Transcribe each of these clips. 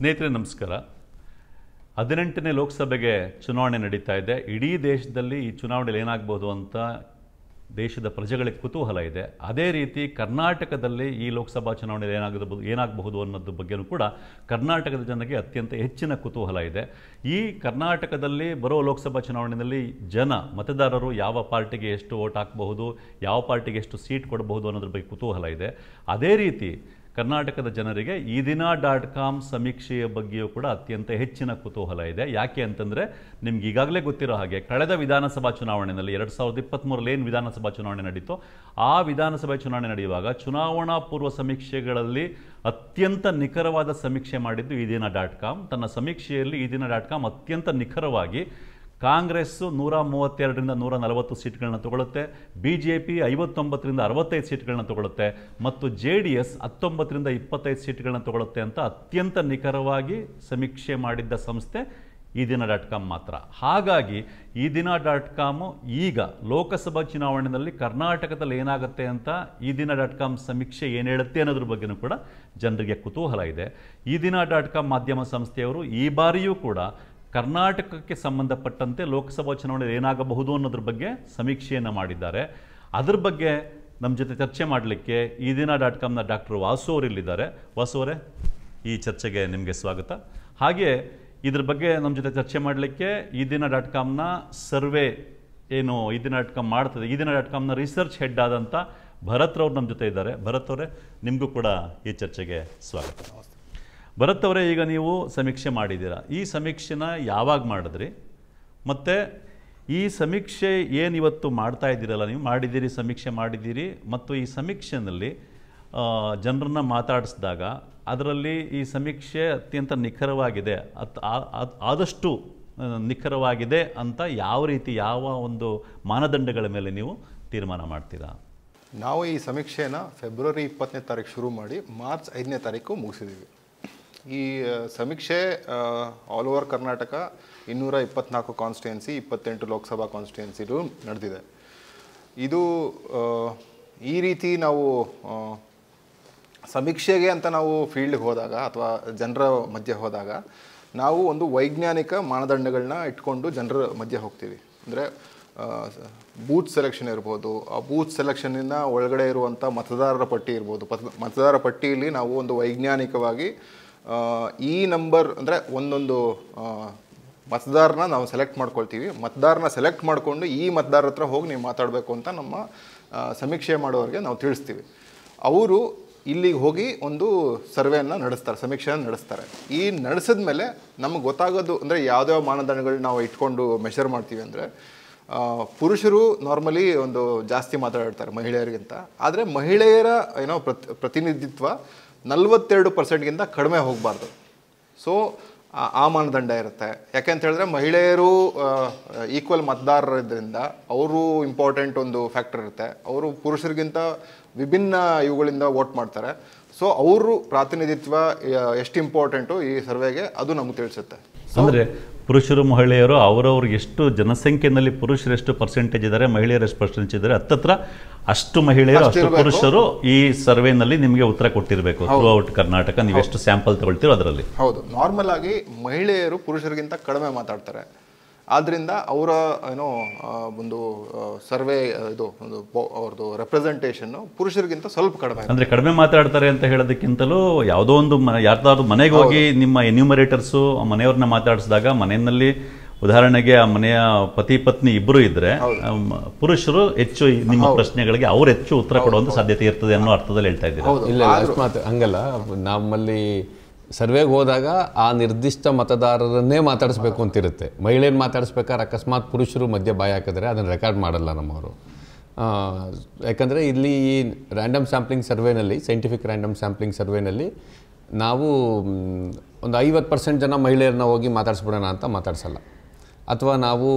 ಸ್ನೇಹಿತರೆ ನಮಸ್ಕಾರ ಹದಿನೆಂಟನೇ ಲೋಕಸಭೆಗೆ ಚುನಾವಣೆ ನಡೀತಾ ಇದೆ ಇಡೀ ದೇಶದಲ್ಲಿ ಈ ಚುನಾವಣೆಯಲ್ಲಿ ಏನಾಗ್ಬೋದು ಅಂತ ದೇಶದ ಪ್ರಜೆಗಳಿಗೆ ಕುತೂಹಲ ಇದೆ ಅದೇ ರೀತಿ ಕರ್ನಾಟಕದಲ್ಲಿ ಈ ಲೋಕಸಭಾ ಚುನಾವಣೆಯಲ್ಲಿ ಏನಾಗಬಹುದು ಏನಾಗಬಹುದು ಅನ್ನೋದ್ರ ಬಗ್ಗೆಯೂ ಕೂಡ ಕರ್ನಾಟಕದ ಜನರಿಗೆ ಅತ್ಯಂತ ಹೆಚ್ಚಿನ ಕುತೂಹಲ ಇದೆ ಈ ಕರ್ನಾಟಕದಲ್ಲಿ ಬರೋ ಲೋಕಸಭಾ ಚುನಾವಣೆಯಲ್ಲಿ ಜನ ಮತದಾರರು ಯಾವ ಪಾರ್ಟಿಗೆ ಎಷ್ಟು ವೋಟ್ ಹಾಕಬಹುದು ಯಾವ ಪಾರ್ಟಿಗೆ ಎಷ್ಟು ಸೀಟ್ ಕೊಡಬಹುದು ಅನ್ನೋದ್ರ ಬಗ್ಗೆ ಕುತೂಹಲ ಇದೆ ಅದೇ ರೀತಿ ಕರ್ನಾಟಕದ ಜನರಿಗೆ ಈ ದಿನ ಡಾಟ್ ಕಾಮ್ ಸಮೀಕ್ಷೆಯ ಬಗ್ಗೆಯೂ ಕೂಡ ಅತ್ಯಂತ ಹೆಚ್ಚಿನ ಕುತೂಹಲ ಇದೆ ಯಾಕೆ ಅಂತಂದರೆ ನಿಮ್ಗೆ ಈಗಾಗಲೇ ಗೊತ್ತಿರೋ ಹಾಗೆ ಕಳೆದ ವಿಧಾನಸಭಾ ಚುನಾವಣೆಯಲ್ಲಿ ಎರಡು ಸಾವಿರದ ಇಪ್ಪತ್ತ್ಮೂರಲ್ಲಿ ಏನು ವಿಧಾನಸಭಾ ಚುನಾವಣೆ ನಡೀತೋ ಆ ವಿಧಾನಸಭೆ ಚುನಾವಣೆ ನಡೆಯುವಾಗ ಚುನಾವಣಾ ಪೂರ್ವ ಸಮೀಕ್ಷೆಗಳಲ್ಲಿ ಅತ್ಯಂತ ನಿಖರವಾದ ಸಮೀಕ್ಷೆ ಮಾಡಿದ್ದು ಈ ದಿನ ಡಾಟ್ ಕಾಮ್ ತನ್ನ ಸಮೀಕ್ಷೆಯಲ್ಲಿ ಈ ದಿನ ಡಾಟ್ ಕಾಮ್ ಅತ್ಯಂತ ನಿಖರವಾಗಿ ಕಾಂಗ್ರೆಸ್ಸು ನೂರ ಮೂವತ್ತೆರಡರಿಂದ ನೂರ ನಲವತ್ತು ಸೀಟ್ಗಳನ್ನ ತಗೊಳ್ಳುತ್ತೆ ಬಿ ಜೆ ಪಿ ಐವತ್ತೊಂಬತ್ತರಿಂದ ಅರವತ್ತೈದು ಸೀಟ್ಗಳನ್ನ ತೊಗೊಳ್ಳುತ್ತೆ ಮತ್ತು ಜೆ ಡಿ ಎಸ್ ಹತ್ತೊಂಬತ್ತರಿಂದ ಇಪ್ಪತ್ತೈದು ಸೀಟ್ಗಳನ್ನ ತೊಗೊಳ್ಳುತ್ತೆ ಅಂತ ಅತ್ಯಂತ ನಿಖರವಾಗಿ ಸಮೀಕ್ಷೆ ಮಾಡಿದ್ದ ಸಂಸ್ಥೆ ಈ ದಿನ ಡಾಟ್ ಕಾಮ್ ಮಾತ್ರ ಹಾಗಾಗಿ ಈ ದಿನ ಡಾಟ್ ಕಾಮು ಈಗ ಲೋಕಸಭಾ ಚುನಾವಣೆಯಲ್ಲಿ ಕರ್ನಾಟಕದಲ್ಲಿ ಏನಾಗುತ್ತೆ ಅಂತ ಈ ದಿನ ಡಾಟ್ ಕಾಮ್ ಸಮೀಕ್ಷೆ ಏನು ಹೇಳುತ್ತೆ ಅನ್ನೋದ್ರ ಬಗ್ಗೆನೂ ಕೂಡ ಜನರಿಗೆ ಕುತೂಹಲ ಇದೆ ಈ ದಿನ ಡಾಟ್ ಕಾಮ್ ಮಾಧ್ಯಮ ಸಂಸ್ಥೆಯವರು ಈ ಬಾರಿಯೂ ಕೂಡ ಕರ್ನಾಟಕಕ್ಕೆ ಸಂಬಂಧಪಟ್ಟಂತೆ ಲೋಕಸಭಾ ಚುನಾವಣೆಯಲ್ಲಿ ಏನಾಗಬಹುದು ಅನ್ನೋದ್ರ ಬಗ್ಗೆ ಸಮೀಕ್ಷೆಯನ್ನು ಮಾಡಿದ್ದಾರೆ ಅದ್ರ ಬಗ್ಗೆ ನಮ್ಮ ಜೊತೆ ಚರ್ಚೆ ಮಾಡಲಿಕ್ಕೆ ಈ ದಿನ ಡಾಟ್ ಕಾಮ್ನ ಡಾಕ್ಟರ್ ವಾಸು ಅವರಿಲ್ಲಿದ್ದಾರೆ ವಾಸು ಅವರೇ ಈ ಚರ್ಚೆಗೆ ನಿಮಗೆ ಸ್ವಾಗತ ಹಾಗೆ ಇದ್ರ ಬಗ್ಗೆ ನಮ್ಮ ಜೊತೆ ಚರ್ಚೆ ಮಾಡಲಿಕ್ಕೆ ಈ ದಿನ ಡಾಟ್ ಕಾಮ್ನ ಸರ್ವೆ ಏನು ಈ ದಿನ ಡಾಟ್ ಕಾಮ್ ಮಾಡ್ತದೆ ಈ ದಿನ ಡಾಟ್ ಕಾಮ್ನ ರಿಸರ್ಚ್ ಹೆಡ್ ಆದಂಥ ಭರತ್ ರವ್ರು ನಮ್ಮ ಜೊತೆ ಇದ್ದಾರೆ ಭರತ್ ಅವರೇ ನಿಮಗೂ ಕೂಡ ಈ ಚರ್ಚೆಗೆ ಸ್ವಾಗತ ಭರತ್ತವರೇ ಈಗ ನೀವು ಸಮೀಕ್ಷೆ ಮಾಡಿದ್ದೀರಾ ಈ ಸಮೀಕ್ಷೆನ ಯಾವಾಗ ಮಾಡಿದ್ರಿ ಮತ್ತು ಈ ಸಮೀಕ್ಷೆ ಏನು ಇವತ್ತು ಮಾಡ್ತಾ ಇದ್ದೀರಲ್ಲ ನೀವು ಮಾಡಿದ್ದೀರಿ ಸಮೀಕ್ಷೆ ಮಾಡಿದ್ದೀರಿ ಮತ್ತು ಈ ಸಮೀಕ್ಷೆಯಲ್ಲಿ ಜನರನ್ನ ಮಾತಾಡಿಸಿದಾಗ ಅದರಲ್ಲಿ ಈ ಸಮೀಕ್ಷೆ ಅತ್ಯಂತ ನಿಖರವಾಗಿದೆ ಅತ್ ಆದಷ್ಟು ನಿಖರವಾಗಿದೆ ಅಂತ ಯಾವ ರೀತಿ ಯಾವ ಒಂದು ಮಾನದಂಡಗಳ ಮೇಲೆ ನೀವು ತೀರ್ಮಾನ ಮಾಡ್ತೀರಾ ನಾವು ಈ ಸಮೀಕ್ಷೆನ ಫೆಬ್ರವರಿ ಇಪ್ಪತ್ತನೇ ತಾರೀಕು ಶುರು ಮಾಡಿ ಮಾರ್ಚ್ ಐದನೇ ತಾರೀಕು ಮುಗಿಸಿದ್ದೀವಿ ಈ ಸಮೀಕ್ಷೆ ಆಲ್ ಓವರ್ ಕರ್ನಾಟಕ ಇನ್ನೂರ ಇಪ್ಪತ್ನಾಲ್ಕು ಕಾನ್ಸ್ಟಿಟ್ಯೆನ್ಸಿ ಇಪ್ಪತ್ತೆಂಟು ಲೋಕಸಭಾ ಕಾನ್ಸ್ಟಿಟ್ಯೆನ್ಸಿಲು ನಡೆದಿದೆ ಇದು ಈ ರೀತಿ ನಾವು ಸಮೀಕ್ಷೆಗೆ ಅಂತ ನಾವು ಫೀಲ್ಡ್ಗೆ ಹೋದಾಗ ಅಥವಾ ಜನರ ಮಧ್ಯೆ ಹೋದಾಗ ನಾವು ಒಂದು ವೈಜ್ಞಾನಿಕ ಮಾನದಂಡಗಳನ್ನ ಇಟ್ಕೊಂಡು ಜನರ ಮಧ್ಯೆ ಹೋಗ್ತೀವಿ ಅಂದರೆ ಬೂತ್ ಸೆಲೆಕ್ಷನ್ ಇರ್ಬೋದು ಆ ಬೂತ್ ಸೆಲೆಕ್ಷನಿಂದ ಒಳಗಡೆ ಇರುವಂಥ ಮತದಾರರ ಪಟ್ಟಿ ಇರ್ಬೋದು ಮತದಾರರ ಪಟ್ಟಿಯಲ್ಲಿ ನಾವು ಒಂದು ವೈಜ್ಞಾನಿಕವಾಗಿ ಈ ನಂಬರ್ ಅಂದರೆ ಒಂದೊಂದು ಮತದಾರನ ನಾವು ಸೆಲೆಕ್ಟ್ ಮಾಡ್ಕೊಳ್ತೀವಿ ಮತದಾರನ ಸೆಲೆಕ್ಟ್ ಮಾಡಿಕೊಂಡು ಈ ಮತದಾರ ಹತ್ರ ಹೋಗಿ ನೀವು ಮಾತಾಡಬೇಕು ಅಂತ ನಮ್ಮ ಸಮೀಕ್ಷೆ ಮಾಡೋರಿಗೆ ನಾವು ತಿಳಿಸ್ತೀವಿ ಅವರು ಇಲ್ಲಿಗೆ ಹೋಗಿ ಒಂದು ಸರ್ವೆಯನ್ನು ನಡೆಸ್ತಾರೆ ಸಮೀಕ್ಷೆಯನ್ನು ನಡೆಸ್ತಾರೆ ಈ ನಡೆಸಿದ ಮೇಲೆ ನಮ್ಗೆ ಗೊತ್ತಾಗೋದು ಅಂದರೆ ಯಾವ್ದಾವ ಮಾನದಂಡಗಳನ್ನ ನಾವು ಇಟ್ಕೊಂಡು ಮೆಷರ್ ಮಾಡ್ತೀವಿ ಅಂದರೆ ಪುರುಷರು ನಾರ್ಮಲಿ ಒಂದು ಜಾಸ್ತಿ ಮಾತಾಡಿರ್ತಾರೆ ಮಹಿಳೆಯರಿಗಿಂತ ಆದರೆ ಮಹಿಳೆಯರ ಏನೋ ಪ್ರತಿನಿಧಿತ್ವ ನಲ್ವತ್ತೆರಡು ಪರ್ಸೆಂಟ್ಗಿಂತ ಕಡಿಮೆ ಹೋಗಬಾರ್ದು ಸೊ ಆ ಮಾನದಂಡ ಇರುತ್ತೆ ಯಾಕೆ ಅಂತ ಹೇಳಿದ್ರೆ ಮಹಿಳೆಯರು ಈಕ್ವಲ್ ಮತದಾರರಿದ್ದರಿಂದ ಅವರು ಇಂಪಾರ್ಟೆಂಟ್ ಒಂದು ಫ್ಯಾಕ್ಟರ್ ಇರುತ್ತೆ ಅವರು ಪುರುಷರಿಗಿಂತ ವಿಭಿನ್ನ ಇವುಗಳಿಂದ ವೋಟ್ ಮಾಡ್ತಾರೆ ಸೊ ಅವರು ಪ್ರಾತಿನಿಧಿತ್ವ ಎಷ್ಟು ಇಂಪಾರ್ಟೆಂಟು ಈ ಸರ್ವೆಗೆ ಅದು ನಮ್ಗೆ ತಿಳಿಸುತ್ತೆ ಅಂದರೆ ಪುರುಷರು ಮಹಿಳೆಯರು ಅವರವರು ಎಷ್ಟು ಜನಸಂಖ್ಯೆಯಲ್ಲಿ ಪುರುಷರು ಎಷ್ಟು ಪರ್ಸೆಂಟೇಜ್ ಇದ್ದಾರೆ ಮಹಿಳೆಯರು ಎಷ್ಟು ಪರ್ಸೆಂಟೇಜ್ ಇದ್ದಾರೆ ಹತ್ತತ್ರ ಅಷ್ಟು ಮಹಿಳೆಯರು ಅಷ್ಟು ಪುರುಷರು ಈ ಸರ್ವೆನಲ್ಲಿ ನಿಮಗೆ ಉತ್ತರ ಕೊಟ್ಟಿರಬೇಕು ಥ್ರೂ ಕರ್ನಾಟಕ ನೀವು ಎಷ್ಟು ಸ್ಯಾಂಪಲ್ ತಗೊಳ್ತೀರೋ ಅದರಲ್ಲಿ ಹೌದು ನಾರ್ಮಲ್ ಆಗಿ ಮಹಿಳೆಯರು ಪುರುಷರಿಗಿಂತ ಕಡಿಮೆ ಮಾತಾಡ್ತಾರೆ ಆದ್ದರಿಂದ ಅವರ ಏನೋ ಒಂದು ಸರ್ವೆ ಇದು ಒಂದು ಅವ್ರದ್ದು ರೆಪ್ರೆಸೆಂಟೇಷನ್ ಪುರುಷರಿಗಿಂತ ಸ್ವಲ್ಪ ಕಡಿಮೆ ಅಂದರೆ ಕಡಿಮೆ ಮಾತಾಡ್ತಾರೆ ಅಂತ ಹೇಳೋದಕ್ಕಿಂತಲೂ ಯಾವುದೋ ಒಂದು ಯಾರ್ದಾದ್ರು ಮನೆಗೆ ಹೋಗಿ ನಿಮ್ಮ ಎನ್ಯೂಮರೇಟರ್ಸು ಮನೆಯವ್ರನ್ನ ಮಾತಾಡಿಸಿದಾಗ ಮನೆಯಲ್ಲಿ ಉದಾಹರಣೆಗೆ ಆ ಮನೆಯ ಪತಿ ಪತ್ನಿ ಇಬ್ಬರು ಇದ್ರೆ ಪುರುಷರು ಹೆಚ್ಚು ನಿಮ್ಮ ಪ್ರಶ್ನೆಗಳಿಗೆ ಅವ್ರು ಹೆಚ್ಚು ಉತ್ತರ ಕೊಡುವಂತ ಸಾಧ್ಯತೆ ಇರ್ತದೆ ಅನ್ನೋ ಅರ್ಥದಲ್ಲಿ ಹೇಳ್ತಾ ಇದ್ದೀರಾ ಹಂಗಲ್ಲ ನಮ್ಮಲ್ಲಿ ಸರ್ವೆಗೆ ಹೋದಾಗ ಆ ನಿರ್ದಿಷ್ಟ ಮತದಾರರನ್ನೇ ಮಾತಾಡಿಸ್ಬೇಕು ಅಂತಿರುತ್ತೆ ಮಹಿಳೆಯನ್ನು ಮಾತಾಡಿಸ್ಬೇಕಾದ್ರೆ ಅಕಸ್ಮಾತ್ ಪುರುಷರು ಮಧ್ಯೆ ಬಾಯಿ ಹಾಕಿದ್ರೆ ಅದನ್ನು ರೆಕಾರ್ಡ್ ಮಾಡಲ್ಲ ನಮ್ಮವರು ಯಾಕಂದರೆ ಇಲ್ಲಿ ಈ ರ್ಯಾಂಡಮ್ ಸ್ಯಾಂಪ್ಲಿಂಗ್ ಸರ್ವೇನಲ್ಲಿ ಸೈಂಟಿಫಿಕ್ ರ್ಯಾಂಡಮ್ ಸ್ಯಾಂಪ್ಲಿಂಗ್ ಸರ್ವೇನಲ್ಲಿ ನಾವು ಒಂದು ಐವತ್ತು ಪರ್ಸೆಂಟ್ ಜನ ಮಹಿಳೆಯರನ್ನ ಹೋಗಿ ಮಾತಾಡಿಸ್ಬಿಡೋಣ ಅಂತ ಮಾತಾಡ್ಸಲ್ಲ ಅಥವಾ ನಾವು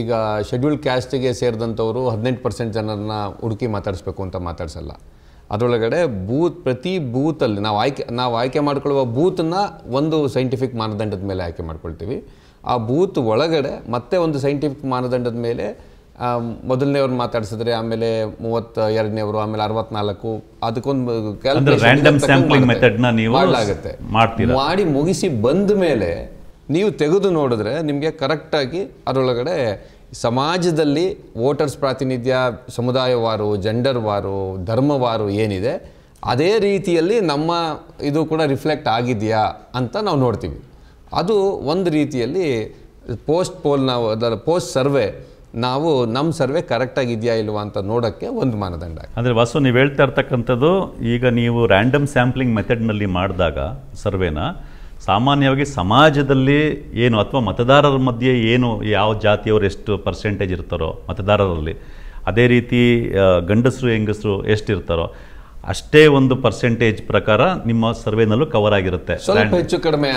ಈಗ ಶೆಡ್ಯೂಲ್ಡ್ ಕ್ಯಾಸ್ಟಿಗೆ ಸೇರಿದಂಥವರು ಹದಿನೆಂಟು ಪರ್ಸೆಂಟ್ ಜನರನ್ನ ಹುಡುಕಿ ಮಾತಾಡಿಸ್ಬೇಕು ಅಂತ ಮಾತಾಡ್ಸಲ್ಲ ಅದರೊಳಗಡೆ ಬೂತ್ ಪ್ರತಿ ಬೂತಲ್ಲಿ ನಾವು ಆಯ್ಕೆ ನಾವು ಆಯ್ಕೆ ಮಾಡ್ಕೊಳ್ಳುವ ಬೂತನ್ನು ಒಂದು ಸೈಂಟಿಫಿಕ್ ಮಾನದಂಡದ ಮೇಲೆ ಆಯ್ಕೆ ಮಾಡ್ಕೊಳ್ತೀವಿ ಆ ಬೂತ್ ಒಳಗಡೆ ಮತ್ತೆ ಒಂದು ಸೈಂಟಿಫಿಕ್ ಮಾನದಂಡದ ಮೇಲೆ ಮೊದಲನೇವ್ರು ಮಾತಾಡ್ಸಿದ್ರೆ ಆಮೇಲೆ ಮೂವತ್ತ ಎರಡನೇವರು ಆಮೇಲೆ ಅರವತ್ನಾಲ್ಕು ಅದಕ್ಕೊಂದು ಮಾಡಲಾಗುತ್ತೆ ಮಾಡಿ ಮುಗಿಸಿ ಬಂದ ಮೇಲೆ ನೀವು ತೆಗೆದು ನೋಡಿದ್ರೆ ನಿಮಗೆ ಕರೆಕ್ಟಾಗಿ ಅದರೊಳಗಡೆ ಸಮಾಜದಲ್ಲಿ ವೋಟರ್ಸ್ ಪ್ರಾತಿನಿಧ್ಯ ಸಮುದಾಯವಾರು ಜೆಂಡರ್ವಾರು ಧರ್ಮವಾರು ಏನಿದೆ ಅದೇ ರೀತಿಯಲ್ಲಿ ನಮ್ಮ ಇದು ಕೂಡ ರಿಫ್ಲೆಕ್ಟ್ ಆಗಿದೆಯಾ ಅಂತ ನಾವು ನೋಡ್ತೀವಿ ಅದು ಒಂದು ರೀತಿಯಲ್ಲಿ ಪೋಸ್ಟ್ ಪೋಲ್ ನಾವು ಅದರ ಪೋಸ್ಟ್ ಸರ್ವೆ ನಾವು ನಮ್ಮ ಸರ್ವೆ ಕರೆಕ್ಟಾಗಿ ಇದೆಯಾ ಇಲ್ವಾ ಅಂತ ನೋಡೋಕ್ಕೆ ಒಂದು ಮಾನದಂಡ ಅಂದರೆ ವಾಸು ನೀವು ಹೇಳ್ತಾ ಇರ್ತಕ್ಕಂಥದ್ದು ಈಗ ನೀವು ರ್ಯಾಂಡಮ್ ಸ್ಯಾಂಪ್ಲಿಂಗ್ ಮೆಥಡ್ನಲ್ಲಿ ಮಾಡಿದಾಗ ಸರ್ವೇನ ಸಾಮಾನ್ಯವಾಗಿ ಸಮಾಜದಲ್ಲಿ ಏನು ಅಥವಾ ಮತದಾರರ ಮಧ್ಯೆ ಏನು ಯಾವ ಜಾತಿಯವರು ಎಷ್ಟು ಪರ್ಸೆಂಟೇಜ್ ಇರ್ತಾರೋ ಮತದಾರರಲ್ಲಿ ಅದೇ ರೀತಿ ಗಂಡಸರು ಹೆಂಗಸರು ಎಷ್ಟಿರ್ತಾರೋ ಅಷ್ಟೇ ಒಂದು ಪರ್ಸೆಂಟೇಜ್ ಪ್ರಕಾರ ನಿಮ್ಮ ಸರ್ವೆನಲ್ಲೂ ಕವರ್ ಆಗಿರುತ್ತೆ ಸ್ವಲ್ಪ ಹೆಚ್ಚು ಕಡಿಮೆ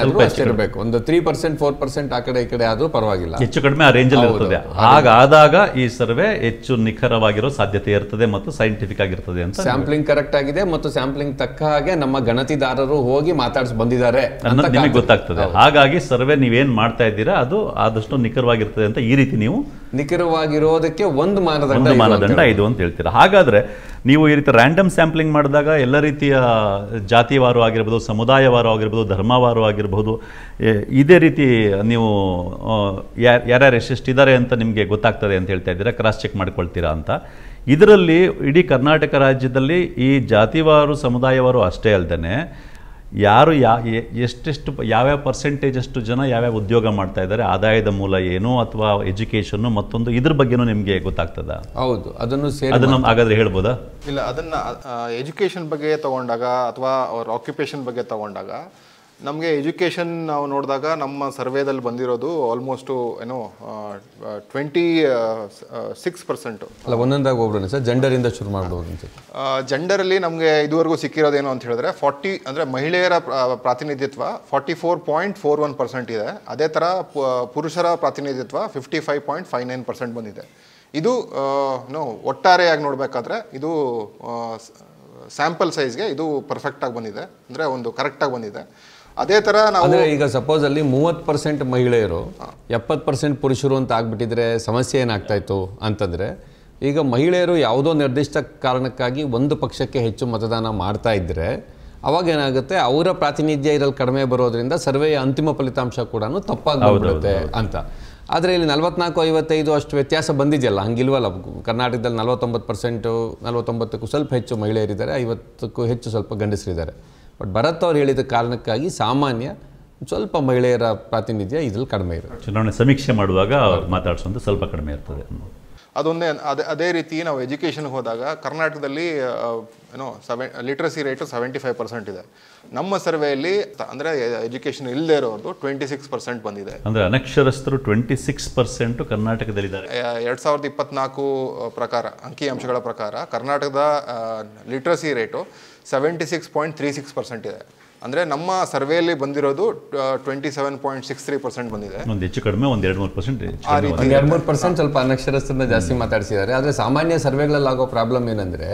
ಇರಬೇಕು ಒಂದು ತ್ರೀ ಪರ್ಸೆಂಟ್ ಫೋರ್ ಪರ್ಸೆಂಟ್ ಆ ಕಡೆ ಈ ಕಡೆ ಆದರೂ ಪರವಾಗಿಲ್ಲ ಹೆಚ್ಚು ಕಡಿಮೆ ಆ ರೇಂಜಲ್ಲಿ ಇರ್ತದೆ ಹಾಗಾದಾಗ ಈ ಸರ್ವೆ ಹೆಚ್ಚು ನಿಖರವಾಗಿರೋ ಸಾಧ್ಯತೆ ಇರ್ತದೆ ಮತ್ತು ಸೈಂಟಿಫಿಕ್ ಆಗಿರ್ತದೆ ಅಂತ ಸ್ಯಾಂಪ್ಲಿಂಗ್ ಕರೆಕ್ಟ್ ಆಗಿದೆ ಮತ್ತು ಸ್ಯಾಂಪ್ಲಿಂಗ್ ತಕ್ಕ ಹಾಗೆ ನಮ್ಮ ಗಣತಿದಾರರು ಹೋಗಿ ಮಾತಾಡ್ಸಿ ಬಂದಿದ್ದಾರೆ ಅನ್ನೋದು ನಿಮಗೆ ಗೊತ್ತಾಗ್ತದೆ ಹಾಗಾಗಿ ಸರ್ವೆ ನೀವೇನ್ ಮಾಡ್ತಾ ಇದ್ದೀರಾ ಅದು ಆದಷ್ಟು ನಿಖರವಾಗಿರ್ತದೆ ಅಂತ ಈ ರೀತಿ ನೀವು ನಿಖರವಾಗಿರೋದಕ್ಕೆ ಒಂದು ಮಾನದಂಡ ಮಾನದಂಡ ಇದು ಅಂತ ಹೇಳ್ತೀರಾ ಹಾಗಾದ್ರೆ ನೀವು ಈ ರೀತಿ ರ್ಯಾಂಡಮ್ ಸ್ಯಾಂಪ್ಲಿಂಗ್ ಮಾಡಿದಾಗ ಎಲ್ಲ ರೀತಿಯ ಜಾತಿವಾರು ಆಗಿರ್ಬೋದು ಸಮುದಾಯವಾರು ಆಗಿರ್ಬೋದು ಧರ್ಮವಾರು ಆಗಿರ್ಬೋದು ಇದೇ ರೀತಿ ನೀವು ಯಾರ್ಯಾರು ಇದ್ದಾರೆ ಅಂತ ನಿಮಗೆ ಗೊತ್ತಾಗ್ತದೆ ಅಂತ ಹೇಳ್ತಾ ಇದ್ದೀರಾ ಕ್ರಾಸ್ ಚೆಕ್ ಮಾಡ್ಕೊಳ್ತೀರಾ ಅಂತ ಇದರಲ್ಲಿ ಇಡೀ ಕರ್ನಾಟಕ ರಾಜ್ಯದಲ್ಲಿ ಈ ಜಾತಿವಾರು ಸಮುದಾಯವಾರು ಅಷ್ಟೇ ಅಲ್ಲದೆ ಯಾರು ಯಾ ಎಷ್ಟೆಷ್ಟು ಯಾವ್ಯಾವ ಪರ್ಸೆಂಟೇಜ್ ಅಷ್ಟು ಜನ ಯಾವ್ಯಾವ ಉದ್ಯೋಗ ಮಾಡ್ತಾ ಇದ್ದಾರೆ ಆದಾಯದ ಮೂಲ ಏನು ಅಥವಾ ಎಜುಕೇಶನ್ ಮತ್ತೊಂದು ಇದ್ರ ಬಗ್ಗೆನೂ ನಿಮಗೆ ಗೊತ್ತಾಗ್ತದ ಹೌದು ಅದನ್ನು ಅದನ್ನು ಹಾಗಾದ್ರೆ ಹೇಳ್ಬೋದಾ ಇಲ್ಲ ಅದನ್ನ ಎಜುಕೇಶನ್ ಬಗ್ಗೆ ತಗೊಂಡಾಗ ಅಥವಾ ಅವ್ರ ಆಕ್ಯುಪೇಷನ್ ಬಗ್ಗೆ ತಗೊಂಡಾಗ ನಮಗೆ ಎಜುಕೇಷನ್ ನಾವು ನೋಡಿದಾಗ ನಮ್ಮ ಸರ್ವೇದಲ್ಲಿ ಬಂದಿರೋದು ಆಲ್ಮೋಸ್ಟು ಏನೋ ಟ್ವೆಂಟಿ ಸಿಕ್ಸ್ ಪರ್ಸೆಂಟು ಅಲ್ಲ ಒಂದೊಂದಾಗಿ ಒಬ್ಬರು ಸರ್ ಜೆಂಡರಿಂದ ಶುರು ಮಾಡ್ಬೋದು ಜೆಂಡರಲ್ಲಿ ನಮಗೆ ಇದುವರೆಗೂ ಸಿಕ್ಕಿರೋದೇನು ಅಂತ ಹೇಳಿದ್ರೆ ಫಾರ್ಟಿ ಅಂದರೆ ಮಹಿಳೆಯರ ಪ್ರಾತಿನಿಧಿತ್ವ forty four point four one percent ಇದೆ ಅದೇ ಥರ ಪುರುಷರ ಪ್ರಾತಿನಿಧಿತ್ವ fifty five point five nine percent ಬಂದಿದೆ ಇದು ನೋ ಒಟ್ಟಾರೆಯಾಗಿ ನೋಡಬೇಕಾದ್ರೆ ಇದು ಸ್ಯಾಂಪಲ್ ಸೈಜ್ಗೆ ಇದು ಪರ್ಫೆಕ್ಟಾಗಿ ಬಂದಿದೆ ಅಂದರೆ ಒಂದು ಕರೆಕ್ಟಾಗಿ ಬಂದಿದೆ ಅದೇ ತರ ನಾವು ಈಗ ಸಪೋಸ್ ಅಲ್ಲಿ ಮೂವತ್ ಪರ್ಸೆಂಟ್ ಮಹಿಳೆಯರು ಎಪ್ಪತ್ ಪರ್ಸೆಂಟ್ ಪುರುಷರು ಅಂತ ಆಗ್ಬಿಟ್ಟಿದ್ರೆ ಸಮಸ್ಯೆ ಏನಾಗ್ತಾ ಇತ್ತು ಅಂತಂದ್ರೆ ಈಗ ಮಹಿಳೆಯರು ಯಾವುದೋ ನಿರ್ದಿಷ್ಟ ಕಾರಣಕ್ಕಾಗಿ ಒಂದು ಪಕ್ಷಕ್ಕೆ ಹೆಚ್ಚು ಮತದಾನ ಮಾಡ್ತಾ ಇದ್ರೆ ಅವಾಗ ಏನಾಗುತ್ತೆ ಅವರ ಪ್ರಾತಿನಿಧ್ಯ ಇದರಲ್ಲಿ ಕಡಿಮೆ ಬರೋದ್ರಿಂದ ಸರ್ವೆಯ ಅಂತಿಮ ಫಲಿತಾಂಶ ಕೂಡ ತಪ್ಪಾಗಿರುತ್ತೆ ಅಂತ ಆದರೆ ಇಲ್ಲಿ ನಲವತ್ನಾಲ್ಕು ಐವತ್ತೈದು ಅಷ್ಟು ವ್ಯತ್ಯಾಸ ಬಂದಿದೆಯಲ್ಲ ಹಂಗಿಲ್ವಲ್ಲ ಕರ್ನಾಟಕದಲ್ಲಿ ನಲವತ್ತೊಂಬತ್ತು ಪರ್ಸೆಂಟು ನಲವತ್ತೊಂಬತ್ತಕ್ಕೂ ಸ್ವಲ್ಪ ಹೆಚ್ಚು ಮಹಿಳೆಯರಿದ್ದಾರೆ ಐವತ್ತಕ್ಕೂ ಹೆಚ್ಚು ಸ್ವಲ್ಪ ಗಂಡಸರಿದ್ದಾರೆ ಬಟ್ ಭರತ್ ಅವ್ರು ಹೇಳಿದ ಕಾರಣಕ್ಕಾಗಿ ಸಾಮಾನ್ಯ ಸ್ವಲ್ಪ ಮಹಿಳೆಯರ ಪ್ರಾತಿನಿಧ್ಯ ಇದ್ರಲ್ಲಿ ಕಡಿಮೆ ಇರುತ್ತೆ ಚುನಾವಣೆ ಸಮೀಕ್ಷೆ ಮಾಡುವಾಗ ಮಾತಾಡಿಸೋದು ಸ್ವಲ್ಪ ಕಡಿಮೆ ಇರ್ತದೆ ಅದೊಂದೇ ಅದೇ ಅದೇ ರೀತಿ ನಾವು ಎಜುಕೇಷನ್ಗೆ ಹೋದಾಗ ಕರ್ನಾಟಕದಲ್ಲಿ ಏನೋ ಸೆವೆ literacy rate seventy five percent ಇದೆ ನಮ್ಮ ಸರ್ವೆಯಲ್ಲಿ ಅಂದರೆ ಎಜುಕೇಷನ್ ಇಲ್ಲದೆ ಇರೋದು ಟ್ವೆಂಟಿ ಸಿಕ್ಸ್ ಪರ್ಸೆಂಟ್ ಬಂದಿದೆ ಅಂದರೆ ಅನಕ್ಷರಸ್ಥರು ಟ್ವೆಂಟಿ ಸಿಕ್ಸ್ ಪರ್ಸೆಂಟ್ ಕರ್ನಾಟಕದಲ್ಲಿದ್ದಾರೆ ಎರಡು ಸಾವಿರದ ಇಪ್ಪತ್ನಾಲ್ಕು ಪ್ರಕಾರ ಅಂಕಿ ಅಂಶಗಳ ಪ್ರಕಾರ ಕರ್ನಾಟಕದ literacy rate seventy six point three six percent ಇದೆ ಅಂದರೆ ನಮ್ಮ ಸರ್ವೆಯಲ್ಲಿ ಬಂದಿರೋದು twenty seven point six three percent ಬಂದಿದೆ ಒಂದು ಹೆಚ್ಚು ಕಡಿಮೆ ಒಂದು ಎರಡು ಮೂರು ಪರ್ಸೆಂಟ್ ಎರಡು ಪರ್ಸೆಂಟ್ ಸ್ವಲ್ಪ ಅನಕ್ಷರಸ್ಥರನ್ನ ಜಾಸ್ತಿ ಮಾತಾಡಿಸಿದ್ದಾರೆ ಆದರೆ ಸಾಮಾನ್ಯ ಸರ್ವೆಗಳಲ್ಲಿ ಆಗೋ ಪ್ರಾಬ್ಲಮ್ ಏನಂದ್ರೆ